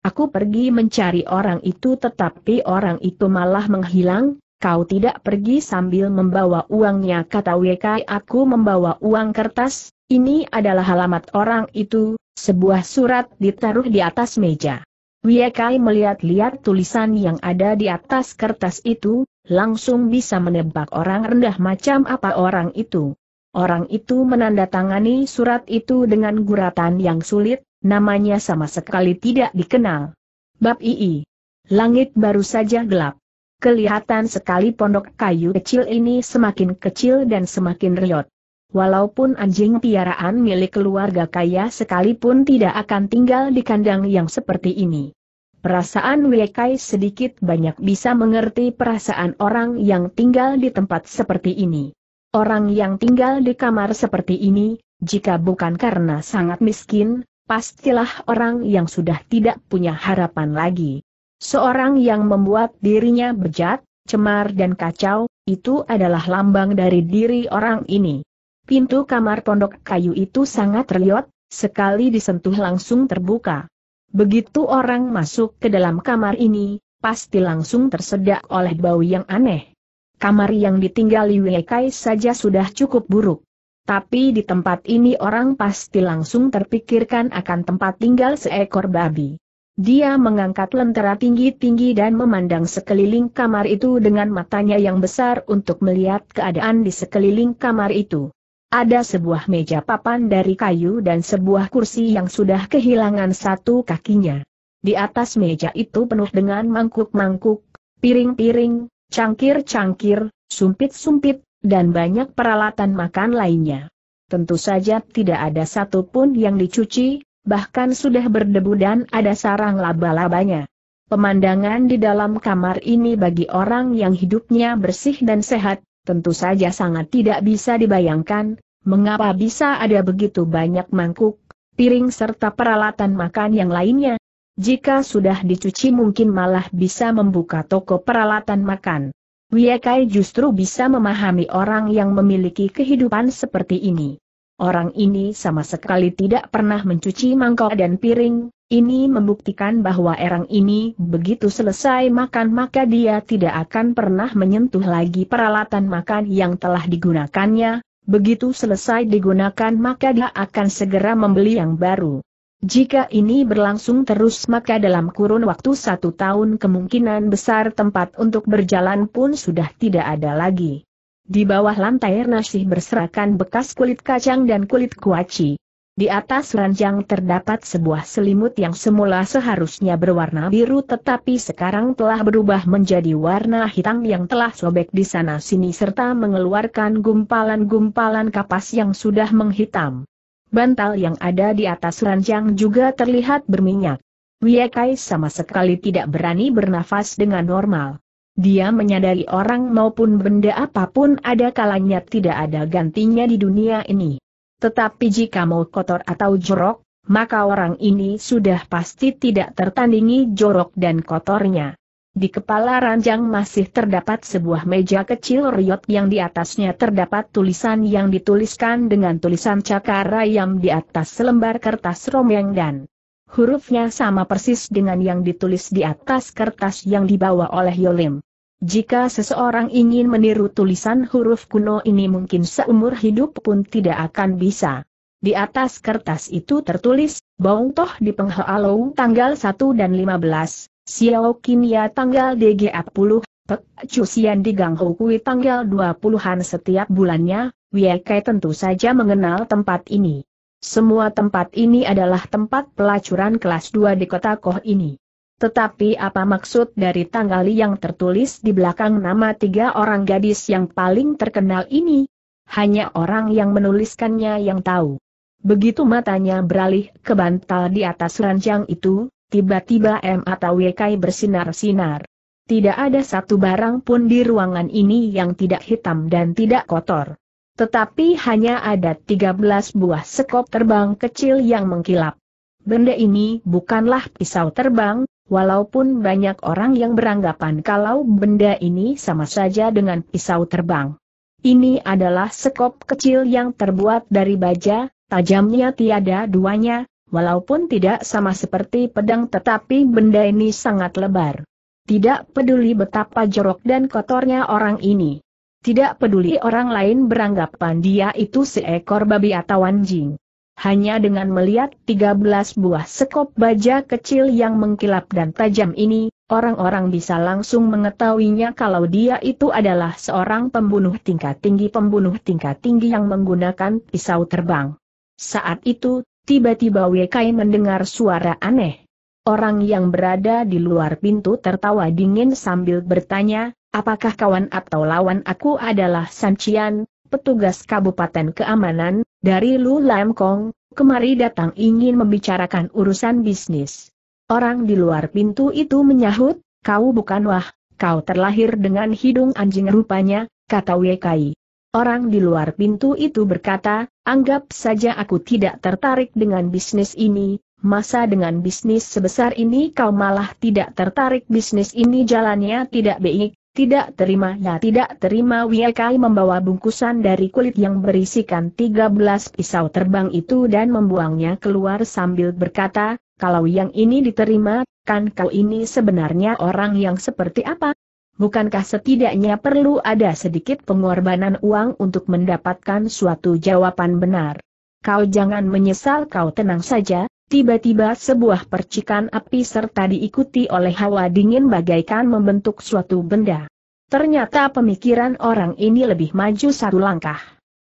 Aku pergi mencari orang itu tetapi orang itu malah menghilang, kau tidak pergi sambil membawa uangnya kata WK aku membawa uang kertas, ini adalah alamat orang itu, sebuah surat ditaruh di atas meja. Wiekai melihat-lihat tulisan yang ada di atas kertas itu, langsung bisa menebak orang rendah macam apa orang itu. Orang itu menandatangani surat itu dengan guratan yang sulit, namanya sama sekali tidak dikenal. Bab II. Langit baru saja gelap. Kelihatan sekali pondok kayu kecil ini semakin kecil dan semakin riot. Walaupun anjing piaraan milik keluarga kaya sekalipun tidak akan tinggal di kandang yang seperti ini. Perasaan Wekai sedikit banyak bisa mengerti perasaan orang yang tinggal di tempat seperti ini. Orang yang tinggal di kamar seperti ini, jika bukan karena sangat miskin, pastilah orang yang sudah tidak punya harapan lagi. Seorang yang membuat dirinya bejat, cemar dan kacau, itu adalah lambang dari diri orang ini. Pintu kamar pondok kayu itu sangat riot, sekali disentuh langsung terbuka. Begitu orang masuk ke dalam kamar ini, pasti langsung tersedak oleh bau yang aneh. Kamar yang ditinggali Wekai saja sudah cukup buruk. Tapi di tempat ini orang pasti langsung terpikirkan akan tempat tinggal seekor babi. Dia mengangkat lentera tinggi-tinggi dan memandang sekeliling kamar itu dengan matanya yang besar untuk melihat keadaan di sekeliling kamar itu. Ada sebuah meja papan dari kayu dan sebuah kursi yang sudah kehilangan satu kakinya. Di atas meja itu penuh dengan mangkuk-mangkuk, piring-piring, cangkir-cangkir, sumpit-sumpit, dan banyak peralatan makan lainnya. Tentu saja tidak ada satupun yang dicuci, bahkan sudah berdebu dan ada sarang laba-labanya. Pemandangan di dalam kamar ini bagi orang yang hidupnya bersih dan sehat, tentu saja sangat tidak bisa dibayangkan, mengapa bisa ada begitu banyak mangkuk, piring serta peralatan makan yang lainnya. Jika sudah dicuci mungkin malah bisa membuka toko peralatan makan. Wiekai justru bisa memahami orang yang memiliki kehidupan seperti ini. Orang ini sama sekali tidak pernah mencuci mangkok dan piring, ini membuktikan bahwa orang ini begitu selesai makan maka dia tidak akan pernah menyentuh lagi peralatan makan yang telah digunakannya, begitu selesai digunakan maka dia akan segera membeli yang baru. Jika ini berlangsung terus maka dalam kurun waktu satu tahun kemungkinan besar tempat untuk berjalan pun sudah tidak ada lagi. Di bawah lantai nasih berserakan bekas kulit kacang dan kulit kuaci. Di atas ranjang terdapat sebuah selimut yang semula seharusnya berwarna biru tetapi sekarang telah berubah menjadi warna hitam yang telah sobek di sana-sini serta mengeluarkan gumpalan-gumpalan kapas yang sudah menghitam. Bantal yang ada di atas ranjang juga terlihat berminyak. Wiekai sama sekali tidak berani bernafas dengan normal. Dia menyadari orang maupun benda apapun ada kalanya tidak ada gantinya di dunia ini. Tetapi jika mau kotor atau jorok, maka orang ini sudah pasti tidak tertandingi jorok dan kotornya. Di kepala ranjang masih terdapat sebuah meja kecil riot yang di atasnya terdapat tulisan yang dituliskan dengan tulisan cakar ayam di atas selembar kertas romeng dan Hurufnya sama persis dengan yang ditulis di atas kertas yang dibawa oleh Yolim. Jika seseorang ingin meniru tulisan huruf kuno ini mungkin seumur hidup pun tidak akan bisa. Di atas kertas itu tertulis, Bong Toh di Penghalau tanggal 1 dan 15, Xiao Kinia tanggal DG 10, Pek Cusian di Gangho Kui tanggal 20-an setiap bulannya, Wei Kai tentu saja mengenal tempat ini. Semua tempat ini adalah tempat pelacuran kelas 2 di kota Koh ini. Tetapi apa maksud dari tanggal yang tertulis di belakang nama tiga orang gadis yang paling terkenal ini? Hanya orang yang menuliskannya yang tahu. Begitu matanya beralih ke bantal di atas ranjang itu, tiba-tiba M. atau WK bersinar-sinar. Tidak ada satu barang pun di ruangan ini yang tidak hitam dan tidak kotor. Tetapi hanya ada 13 buah sekop terbang kecil yang mengkilap. Benda ini bukanlah pisau terbang, walaupun banyak orang yang beranggapan kalau benda ini sama saja dengan pisau terbang. Ini adalah sekop kecil yang terbuat dari baja, tajamnya tiada duanya, walaupun tidak sama seperti pedang tetapi benda ini sangat lebar. Tidak peduli betapa jorok dan kotornya orang ini. Tidak peduli orang lain beranggapan dia itu seekor babi atau anjing. Hanya dengan melihat 13 buah sekop baja kecil yang mengkilap dan tajam ini, orang-orang bisa langsung mengetahuinya kalau dia itu adalah seorang pembunuh tingkat tinggi pembunuh tingkat tinggi yang menggunakan pisau terbang. Saat itu, tiba-tiba Wekai mendengar suara aneh. Orang yang berada di luar pintu tertawa dingin sambil bertanya, apakah kawan atau lawan aku adalah Sancian, petugas Kabupaten Keamanan, dari Lu Lam Kong, kemari datang ingin membicarakan urusan bisnis. Orang di luar pintu itu menyahut, kau bukan wah, kau terlahir dengan hidung anjing rupanya, kata Wekai. Orang di luar pintu itu berkata, anggap saja aku tidak tertarik dengan bisnis ini, masa dengan bisnis sebesar ini kau malah tidak tertarik bisnis ini jalannya tidak baik, tidak terima ya tidak terima Wiekai membawa bungkusan dari kulit yang berisikan 13 pisau terbang itu dan membuangnya keluar sambil berkata, kalau yang ini diterima, kan kau ini sebenarnya orang yang seperti apa? Bukankah setidaknya perlu ada sedikit pengorbanan uang untuk mendapatkan suatu jawaban benar? Kau jangan menyesal kau tenang saja, Tiba-tiba sebuah percikan api serta diikuti oleh hawa dingin bagaikan membentuk suatu benda. Ternyata pemikiran orang ini lebih maju satu langkah.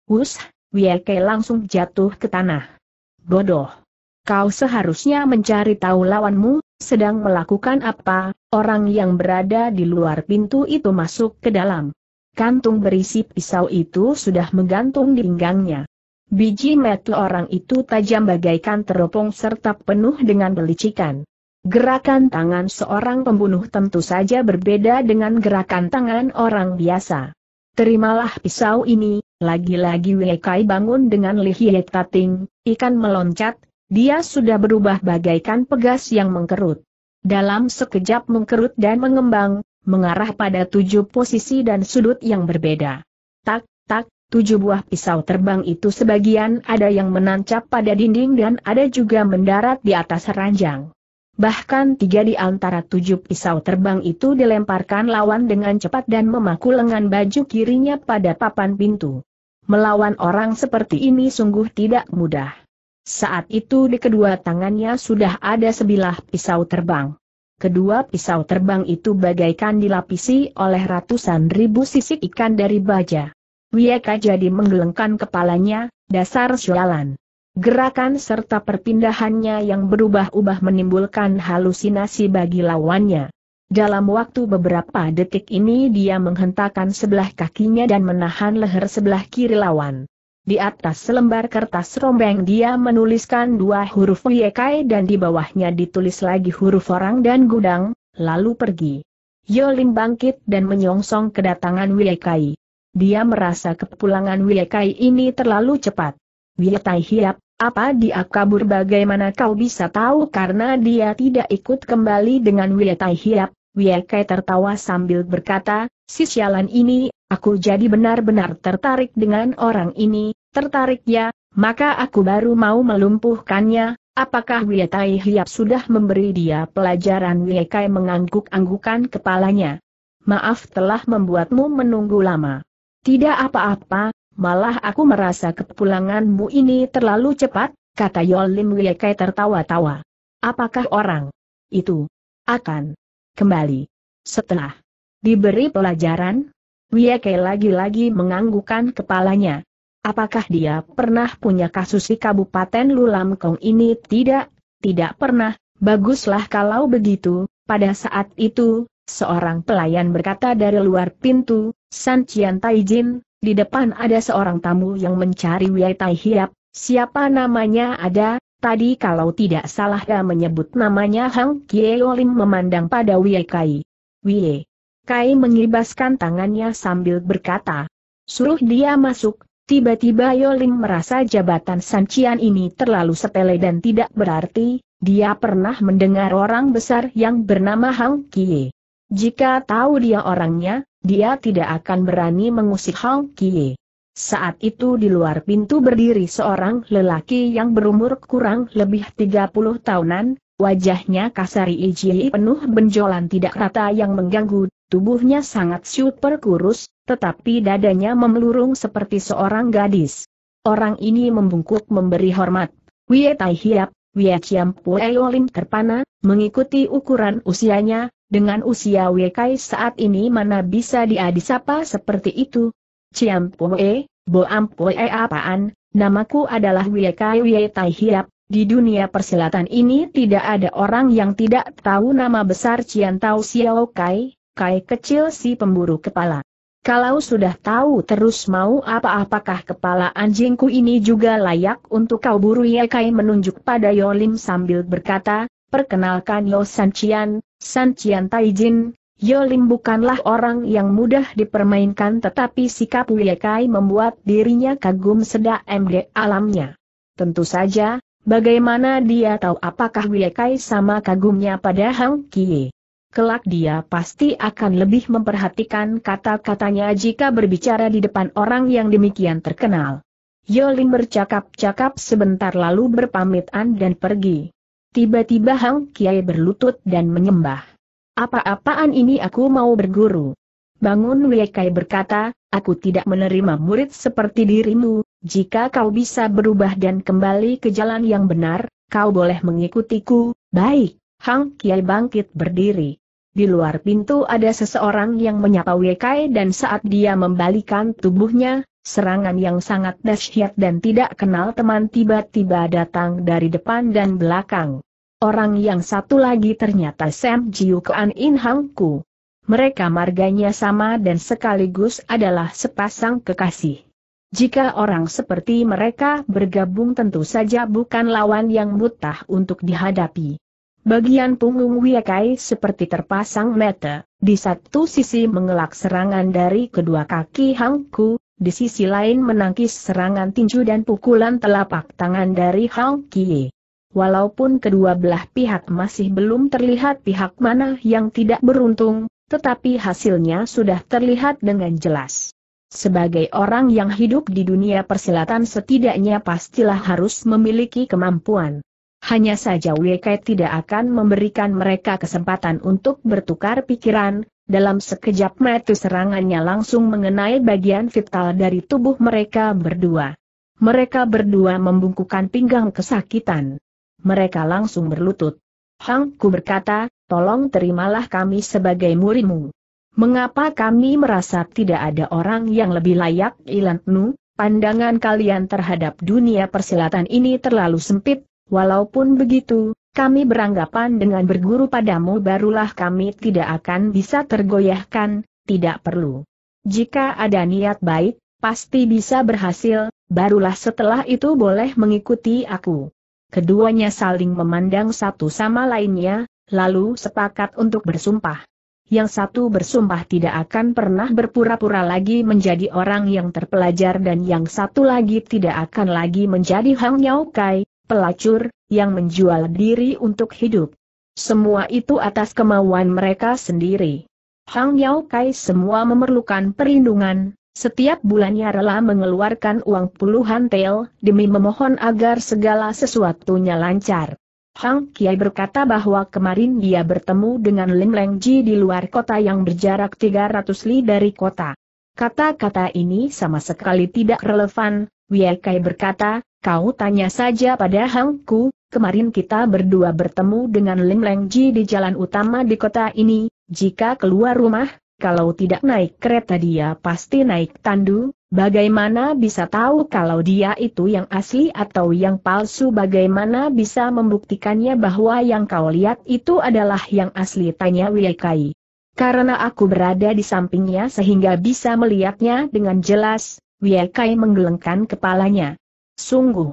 Wus, Wieke langsung jatuh ke tanah. Bodoh. Kau seharusnya mencari tahu lawanmu, sedang melakukan apa, orang yang berada di luar pintu itu masuk ke dalam. Kantung berisi pisau itu sudah menggantung di pinggangnya. Biji metu orang itu tajam bagaikan teropong serta penuh dengan pelicikan. Gerakan tangan seorang pembunuh tentu saja berbeda dengan gerakan tangan orang biasa. Terimalah pisau ini, lagi-lagi Wekai bangun dengan lihiet tating, ikan meloncat, dia sudah berubah bagaikan pegas yang mengkerut. Dalam sekejap mengkerut dan mengembang, mengarah pada tujuh posisi dan sudut yang berbeda. Tak, tak, tujuh buah pisau terbang itu sebagian ada yang menancap pada dinding dan ada juga mendarat di atas ranjang. Bahkan tiga di antara tujuh pisau terbang itu dilemparkan lawan dengan cepat dan memaku lengan baju kirinya pada papan pintu. Melawan orang seperti ini sungguh tidak mudah. Saat itu di kedua tangannya sudah ada sebilah pisau terbang. Kedua pisau terbang itu bagaikan dilapisi oleh ratusan ribu sisik ikan dari baja. Wieka jadi menggelengkan kepalanya, dasar sialan. Gerakan serta perpindahannya yang berubah-ubah menimbulkan halusinasi bagi lawannya. Dalam waktu beberapa detik ini dia menghentakkan sebelah kakinya dan menahan leher sebelah kiri lawan. Di atas selembar kertas rombeng dia menuliskan dua huruf Yekai dan di bawahnya ditulis lagi huruf orang dan gudang, lalu pergi. Yolim bangkit dan menyongsong kedatangan Yekai. Dia merasa kepulangan Wiekai ini terlalu cepat. Wiekai Hiap, apa dia kabur bagaimana kau bisa tahu karena dia tidak ikut kembali dengan Wiekai Hiap? Wiekai tertawa sambil berkata, si sialan ini, aku jadi benar-benar tertarik dengan orang ini, tertarik ya, maka aku baru mau melumpuhkannya, Apakah Wietai Hiap sudah memberi dia pelajaran Wiekai mengangguk-anggukan kepalanya? Maaf telah membuatmu menunggu lama. Tidak apa-apa, malah aku merasa kepulanganmu ini terlalu cepat, kata Yol Lim Wiekai tertawa-tawa. Apakah orang itu akan kembali setelah diberi pelajaran? Wiekai lagi-lagi menganggukkan kepalanya. Apakah dia pernah punya kasus di Kabupaten Lulamkong ini? Tidak, tidak pernah. Baguslah kalau begitu, pada saat itu, Seorang pelayan berkata dari luar pintu, San Cian Taijin, di depan ada seorang tamu yang mencari Wei Tai Hiap, siapa namanya ada, tadi kalau tidak salah dia menyebut namanya Hang Kieolim memandang pada Wei Kai. Wei Kai mengibaskan tangannya sambil berkata, suruh dia masuk, tiba-tiba Yolim merasa jabatan Sancian ini terlalu sepele dan tidak berarti, dia pernah mendengar orang besar yang bernama Hang Kie. Jika tahu dia orangnya, dia tidak akan berani mengusik Hong Kie. Saat itu di luar pintu berdiri seorang lelaki yang berumur kurang lebih 30 tahunan, wajahnya kasari iji penuh benjolan tidak rata yang mengganggu, tubuhnya sangat super kurus, tetapi dadanya memelurung seperti seorang gadis. Orang ini membungkuk memberi hormat. Wie Tai Hiap, Wie Chiam Pue Olim terpana, mengikuti ukuran usianya, dengan usia Wekai saat ini mana bisa dia disapa seperti itu? Am Poe apaan, namaku adalah Wekai Wetai Hiap, di dunia persilatan ini tidak ada orang yang tidak tahu nama besar Cian Tau Xiao Kai, Kai kecil si pemburu kepala. Kalau sudah tahu terus mau apa-apakah kepala anjingku ini juga layak untuk kau buru Yekai menunjuk pada Yolim sambil berkata, perkenalkan Yo Sanchian, Sanchian Taijin, Yolim bukanlah orang yang mudah dipermainkan tetapi sikap Kai membuat dirinya kagum sedak MD alamnya. Tentu saja, bagaimana dia tahu apakah Kai sama kagumnya pada Hang Kie. Kelak dia pasti akan lebih memperhatikan kata-katanya jika berbicara di depan orang yang demikian terkenal. Yolim bercakap-cakap sebentar lalu berpamitan dan pergi. Tiba-tiba Hang Kiai berlutut dan menyembah. Apa-apaan ini aku mau berguru? Bangun Wiekai berkata, aku tidak menerima murid seperti dirimu, jika kau bisa berubah dan kembali ke jalan yang benar, kau boleh mengikutiku, baik. Hang Kiai bangkit berdiri. Di luar pintu ada seseorang yang menyapa Wiekai dan saat dia membalikan tubuhnya, Serangan yang sangat dahsyat dan tidak kenal teman tiba-tiba datang dari depan dan belakang. Orang yang satu lagi ternyata Sam Jiu Kuan In Hang Ku. Mereka marganya sama dan sekaligus adalah sepasang kekasih. Jika orang seperti mereka bergabung tentu saja bukan lawan yang mutah untuk dihadapi. Bagian punggung Wiakai seperti terpasang mata, di satu sisi mengelak serangan dari kedua kaki Hangku, di sisi lain menangkis serangan tinju dan pukulan telapak tangan dari Hang Kie. Walaupun kedua belah pihak masih belum terlihat pihak mana yang tidak beruntung, tetapi hasilnya sudah terlihat dengan jelas. Sebagai orang yang hidup di dunia persilatan setidaknya pastilah harus memiliki kemampuan. Hanya saja WK tidak akan memberikan mereka kesempatan untuk bertukar pikiran, dalam sekejap mata serangannya langsung mengenai bagian vital dari tubuh mereka berdua. Mereka berdua membungkukan pinggang kesakitan. Mereka langsung berlutut. Hang Ku berkata, tolong terimalah kami sebagai murimu. Mengapa kami merasa tidak ada orang yang lebih layak Ilantnu? Pandangan kalian terhadap dunia persilatan ini terlalu sempit, walaupun begitu, kami beranggapan dengan berguru padamu barulah kami tidak akan bisa tergoyahkan, tidak perlu. Jika ada niat baik, pasti bisa berhasil, barulah setelah itu boleh mengikuti aku. Keduanya saling memandang satu sama lainnya, lalu sepakat untuk bersumpah. Yang satu bersumpah tidak akan pernah berpura-pura lagi menjadi orang yang terpelajar dan yang satu lagi tidak akan lagi menjadi Hang Yao Kai, pelacur, yang menjual diri untuk hidup. Semua itu atas kemauan mereka sendiri. Hang Yao Kai semua memerlukan perlindungan, setiap bulannya rela mengeluarkan uang puluhan tel, demi memohon agar segala sesuatunya lancar. Hang Kiai berkata bahwa kemarin dia bertemu dengan Lim Leng Ji di luar kota yang berjarak 300 li dari kota. Kata-kata ini sama sekali tidak relevan, Wei Kai berkata, Kau tanya saja pada Hangku, kemarin kita berdua bertemu dengan Lim Leng Ji di jalan utama di kota ini, jika keluar rumah, kalau tidak naik kereta dia pasti naik tandu, bagaimana bisa tahu kalau dia itu yang asli atau yang palsu bagaimana bisa membuktikannya bahwa yang kau lihat itu adalah yang asli tanya Wiekai. Karena aku berada di sampingnya sehingga bisa melihatnya dengan jelas, Wiekai menggelengkan kepalanya. Sungguh.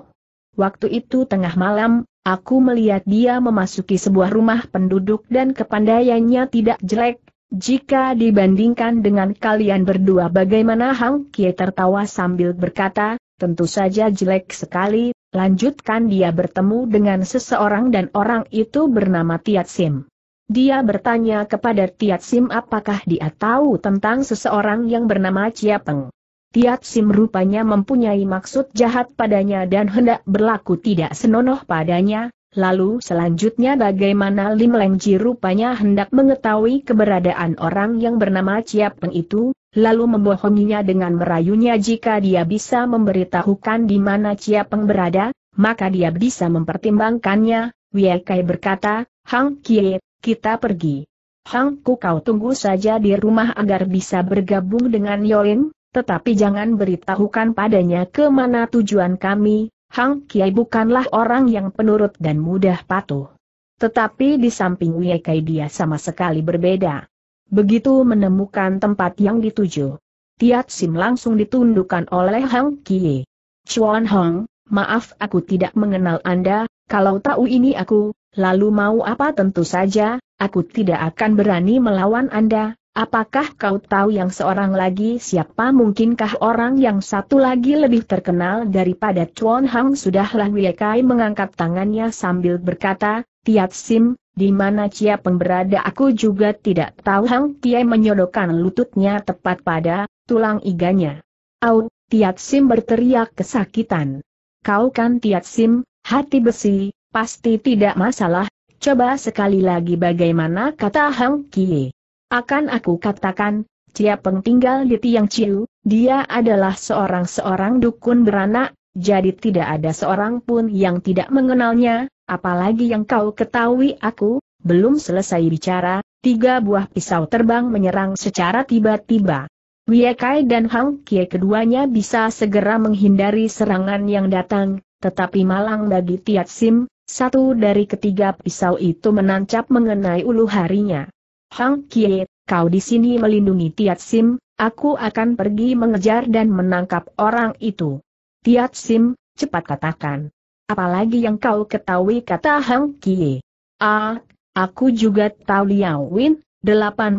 Waktu itu tengah malam, aku melihat dia memasuki sebuah rumah penduduk dan kepandaiannya tidak jelek. Jika dibandingkan dengan kalian berdua bagaimana Hang Kie tertawa sambil berkata, tentu saja jelek sekali, lanjutkan dia bertemu dengan seseorang dan orang itu bernama Tiat Sim. Dia bertanya kepada Tiat Sim apakah dia tahu tentang seseorang yang bernama Chia Peng. Tiat Sim rupanya mempunyai maksud jahat padanya dan hendak berlaku tidak senonoh padanya, Lalu selanjutnya bagaimana Lim Leng Ji rupanya hendak mengetahui keberadaan orang yang bernama Ciap Peng itu, lalu membohonginya dengan merayunya jika dia bisa memberitahukan di mana Ciap Peng berada, maka dia bisa mempertimbangkannya, Wie Kai berkata, Hang Kie, kita pergi. Hang Ku kau tunggu saja di rumah agar bisa bergabung dengan Yoin, tetapi jangan beritahukan padanya kemana tujuan kami, Hang Kiai bukanlah orang yang penurut dan mudah patuh. Tetapi di samping Wiekai dia sama sekali berbeda. Begitu menemukan tempat yang dituju, Tiat Sim langsung ditundukkan oleh Hang Kiai. Chuan Hong, maaf aku tidak mengenal Anda, kalau tahu ini aku, lalu mau apa tentu saja, aku tidak akan berani melawan Anda, Apakah kau tahu yang seorang lagi siapa mungkinkah orang yang satu lagi lebih terkenal daripada Chuan Hang sudahlah Kai mengangkat tangannya sambil berkata, Tiat Sim, di mana Cia Peng berada aku juga tidak tahu Hang Tia menyodokkan lututnya tepat pada tulang iganya. Au, Tiat Sim berteriak kesakitan. Kau kan Tiat Sim, hati besi, pasti tidak masalah, coba sekali lagi bagaimana kata Hang Kie. Akan aku katakan, Cia Peng tinggal di Tiang Ciu, dia adalah seorang-seorang dukun beranak, jadi tidak ada seorang pun yang tidak mengenalnya, apalagi yang kau ketahui aku, belum selesai bicara, tiga buah pisau terbang menyerang secara tiba-tiba. Wiekai dan Hang Kie keduanya bisa segera menghindari serangan yang datang, tetapi malang bagi Tiat Sim, satu dari ketiga pisau itu menancap mengenai ulu harinya. Hang Kie, kau di sini melindungi Tiat Sim, aku akan pergi mengejar dan menangkap orang itu. Tiat Sim, cepat katakan. Apalagi yang kau ketahui kata Hang Kie. Ah, aku juga tahu Liao Win, 80%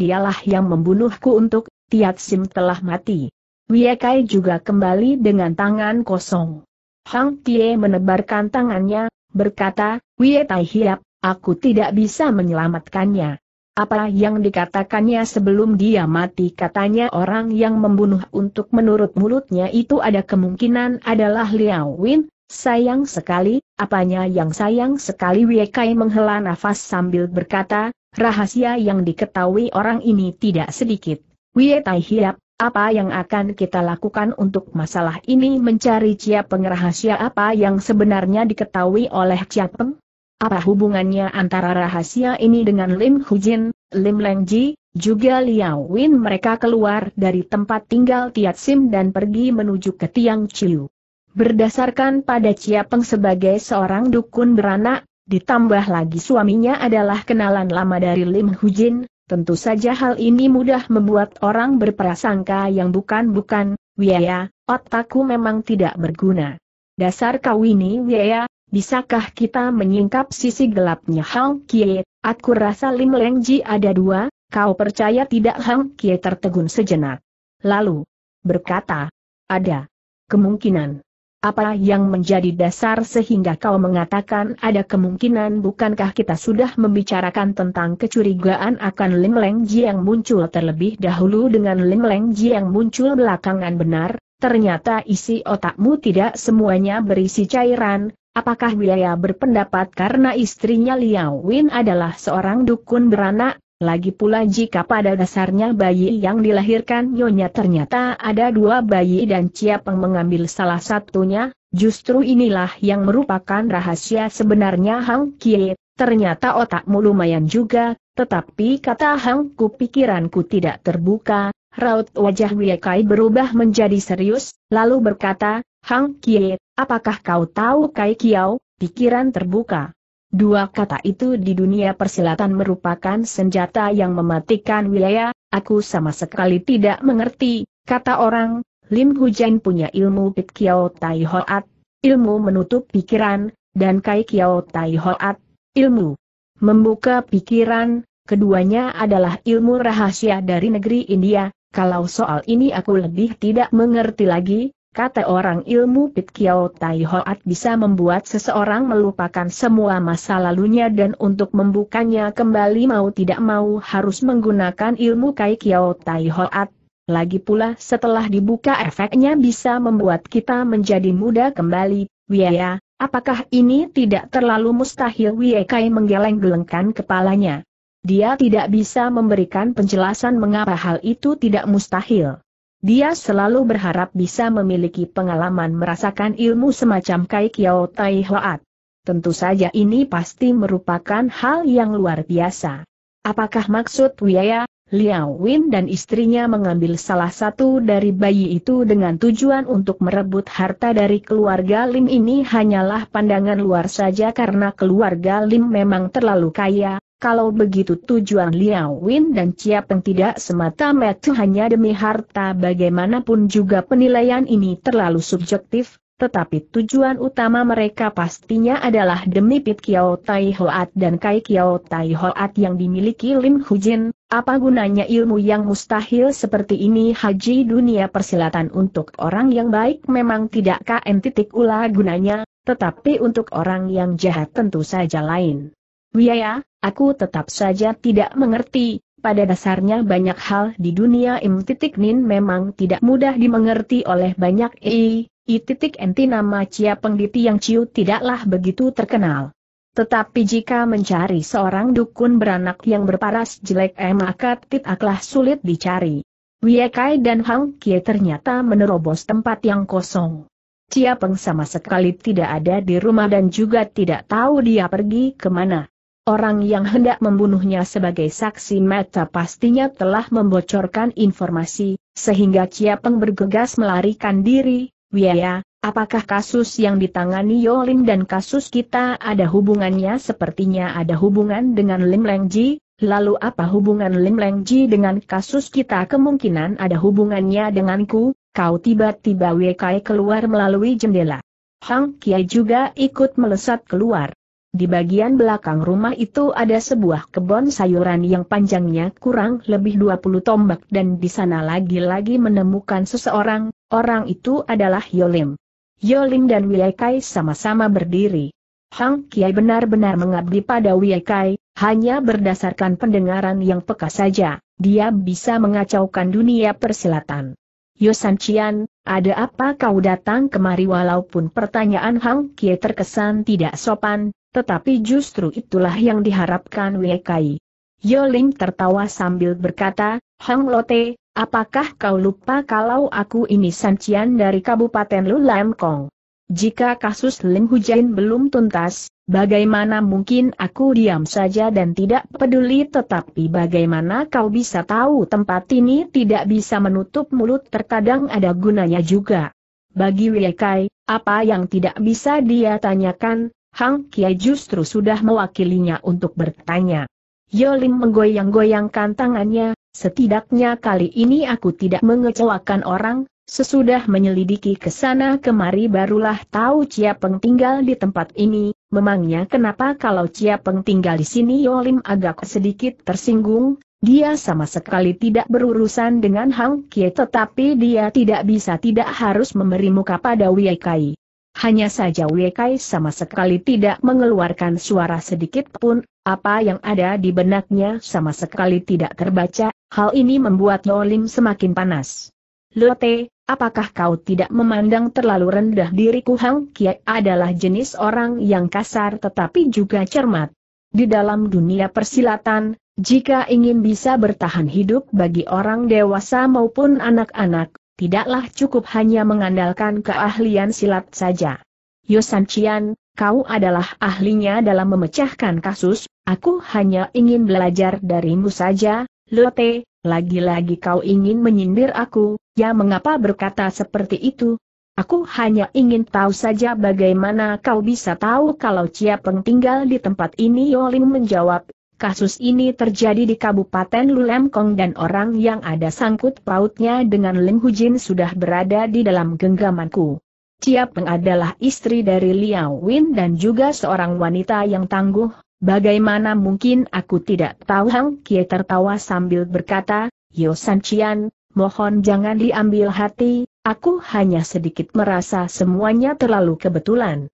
dialah yang membunuhku untuk Tiat Sim telah mati. Kai juga kembali dengan tangan kosong. Hang Tie menebarkan tangannya, berkata, Wie Tai Hiap, Aku tidak bisa menyelamatkannya. Apa yang dikatakannya sebelum dia mati katanya orang yang membunuh untuk menurut mulutnya itu ada kemungkinan adalah Liao Win, sayang sekali, apanya yang sayang sekali Kai menghela nafas sambil berkata, rahasia yang diketahui orang ini tidak sedikit. Wietai hiap, apa yang akan kita lakukan untuk masalah ini mencari Cia pengrahasia apa yang sebenarnya diketahui oleh Cia Peng? Apa hubungannya antara rahasia ini dengan Lim Hujin, Lim Lengji, juga Liao Win mereka keluar dari tempat tinggal Tiat Sim dan pergi menuju ke Tiang Chiu. Berdasarkan pada Cia Peng sebagai seorang dukun beranak, ditambah lagi suaminya adalah kenalan lama dari Lim Hujin, tentu saja hal ini mudah membuat orang berprasangka yang bukan-bukan, Wiaya, otakku memang tidak berguna. Dasar kau ini Wiaya, Bisakah kita menyingkap sisi gelapnya Hang Kie? Aku rasa Lim Leng Ji ada dua, kau percaya tidak Hang Kie tertegun sejenak. Lalu, berkata, ada kemungkinan. Apa yang menjadi dasar sehingga kau mengatakan ada kemungkinan bukankah kita sudah membicarakan tentang kecurigaan akan Lim Leng Ji yang muncul terlebih dahulu dengan Lim Leng Ji yang muncul belakangan benar, ternyata isi otakmu tidak semuanya berisi cairan, Apakah Wilaya berpendapat karena istrinya Liao Win adalah seorang dukun beranak? Lagi pula jika pada dasarnya bayi yang dilahirkan Nyonya ternyata ada dua bayi dan Ciapeng mengambil salah satunya, justru inilah yang merupakan rahasia sebenarnya Hang Kie. Ternyata otakmu lumayan juga, tetapi kata Hang Ku pikiranku tidak terbuka, raut wajah Wiekai berubah menjadi serius, lalu berkata, Hang Kie, apakah kau tahu Kai Kiao, pikiran terbuka. Dua kata itu di dunia persilatan merupakan senjata yang mematikan wilayah, aku sama sekali tidak mengerti, kata orang, Lim Hujan punya ilmu Pit Kiao Tai Hoat, ilmu menutup pikiran, dan Kai Kiao Tai Hoat, ilmu membuka pikiran, keduanya adalah ilmu rahasia dari negeri India, kalau soal ini aku lebih tidak mengerti lagi, Kata orang ilmu Pit Kiao Tai Hoat bisa membuat seseorang melupakan semua masa lalunya dan untuk membukanya kembali mau tidak mau harus menggunakan ilmu Kai Kiao Tai Hoat. Lagi pula setelah dibuka efeknya bisa membuat kita menjadi muda kembali, Wiaya, apakah ini tidak terlalu mustahil Wie Kai menggeleng-gelengkan kepalanya. Dia tidak bisa memberikan penjelasan mengapa hal itu tidak mustahil. Dia selalu berharap bisa memiliki pengalaman merasakan ilmu semacam Kai Kiao Tai Hoat. Tentu saja ini pasti merupakan hal yang luar biasa. Apakah maksud Wiaya, Liao Win dan istrinya mengambil salah satu dari bayi itu dengan tujuan untuk merebut harta dari keluarga Lim ini hanyalah pandangan luar saja karena keluarga Lim memang terlalu kaya, kalau begitu tujuan Liang Win dan Chia Peng tidak semata-mata hanya demi harta bagaimanapun juga penilaian ini terlalu subjektif, tetapi tujuan utama mereka pastinya adalah demi Pit Kiao Tai Hoat dan Kai Kiao Tai Hoat yang dimiliki Lim Hujin, apa gunanya ilmu yang mustahil seperti ini haji dunia persilatan untuk orang yang baik memang tidak KN titik ula gunanya, tetapi untuk orang yang jahat tentu saja lain. Wiaya, ya, aku tetap saja tidak mengerti, pada dasarnya banyak hal di dunia im titik nin memang tidak mudah dimengerti oleh banyak i, i titik enti nama cia pengditi yang ciu tidaklah begitu terkenal. Tetapi jika mencari seorang dukun beranak yang berparas jelek eh maka titaklah sulit dicari. Wiekai dan Hang Kie ternyata menerobos tempat yang kosong. Cia Peng sama sekali tidak ada di rumah dan juga tidak tahu dia pergi kemana. Orang yang hendak membunuhnya sebagai saksi mata pastinya telah membocorkan informasi, sehingga Peng bergegas melarikan diri, Wiaya, apakah kasus yang ditangani Yolim dan kasus kita ada hubungannya sepertinya ada hubungan dengan Lim Leng Ji, lalu apa hubungan Lim Leng Ji dengan kasus kita kemungkinan ada hubungannya denganku, kau tiba-tiba Kai keluar melalui jendela. Hang Kiai juga ikut melesat keluar. Di bagian belakang rumah itu ada sebuah kebun sayuran yang panjangnya kurang lebih 20 tombak dan di sana lagi-lagi menemukan seseorang, orang itu adalah Yolim. Yolim dan Wiekai sama-sama berdiri. Hang Kiai benar-benar mengabdi pada Wiekai, hanya berdasarkan pendengaran yang peka saja, dia bisa mengacaukan dunia persilatan. Yosan Cian, ada apa kau datang kemari walaupun pertanyaan Hang Kiai terkesan tidak sopan, tetapi justru itulah yang diharapkan Wekai. Yoling tertawa sambil berkata, Hang Lote, apakah kau lupa kalau aku ini sancian dari Kabupaten Lulam Kong? Jika kasus Lim Hujain belum tuntas, bagaimana mungkin aku diam saja dan tidak peduli tetapi bagaimana kau bisa tahu tempat ini tidak bisa menutup mulut terkadang ada gunanya juga. Bagi Wiekai, apa yang tidak bisa dia tanyakan, Hang Kia justru sudah mewakilinya untuk bertanya. Yolim menggoyang-goyangkan tangannya, setidaknya kali ini aku tidak mengecewakan orang, sesudah menyelidiki ke sana kemari barulah tahu Cia Peng tinggal di tempat ini, memangnya kenapa kalau Cia Peng tinggal di sini Yolim agak sedikit tersinggung, dia sama sekali tidak berurusan dengan Hang Kie tetapi dia tidak bisa tidak harus memberi muka pada Wiekai. Hanya saja Wekai sama sekali tidak mengeluarkan suara sedikit pun, apa yang ada di benaknya sama sekali tidak terbaca, hal ini membuat Lolim semakin panas. Lote, apakah kau tidak memandang terlalu rendah diriku Hang Kia adalah jenis orang yang kasar tetapi juga cermat. Di dalam dunia persilatan, jika ingin bisa bertahan hidup bagi orang dewasa maupun anak-anak, tidaklah cukup hanya mengandalkan keahlian silat saja. Yosan Cian, kau adalah ahlinya dalam memecahkan kasus, aku hanya ingin belajar darimu saja, Lote, lagi-lagi kau ingin menyindir aku, ya mengapa berkata seperti itu? Aku hanya ingin tahu saja bagaimana kau bisa tahu kalau Cia Peng tinggal di tempat ini Yolim menjawab, Kasus ini terjadi di Kabupaten Lulemkong dan orang yang ada sangkut pautnya dengan Lim Hujin sudah berada di dalam genggamanku. Chia Peng adalah istri dari Liao Win dan juga seorang wanita yang tangguh, bagaimana mungkin aku tidak tahu Hang Kie tertawa sambil berkata, Yosan Cian, mohon jangan diambil hati, aku hanya sedikit merasa semuanya terlalu kebetulan.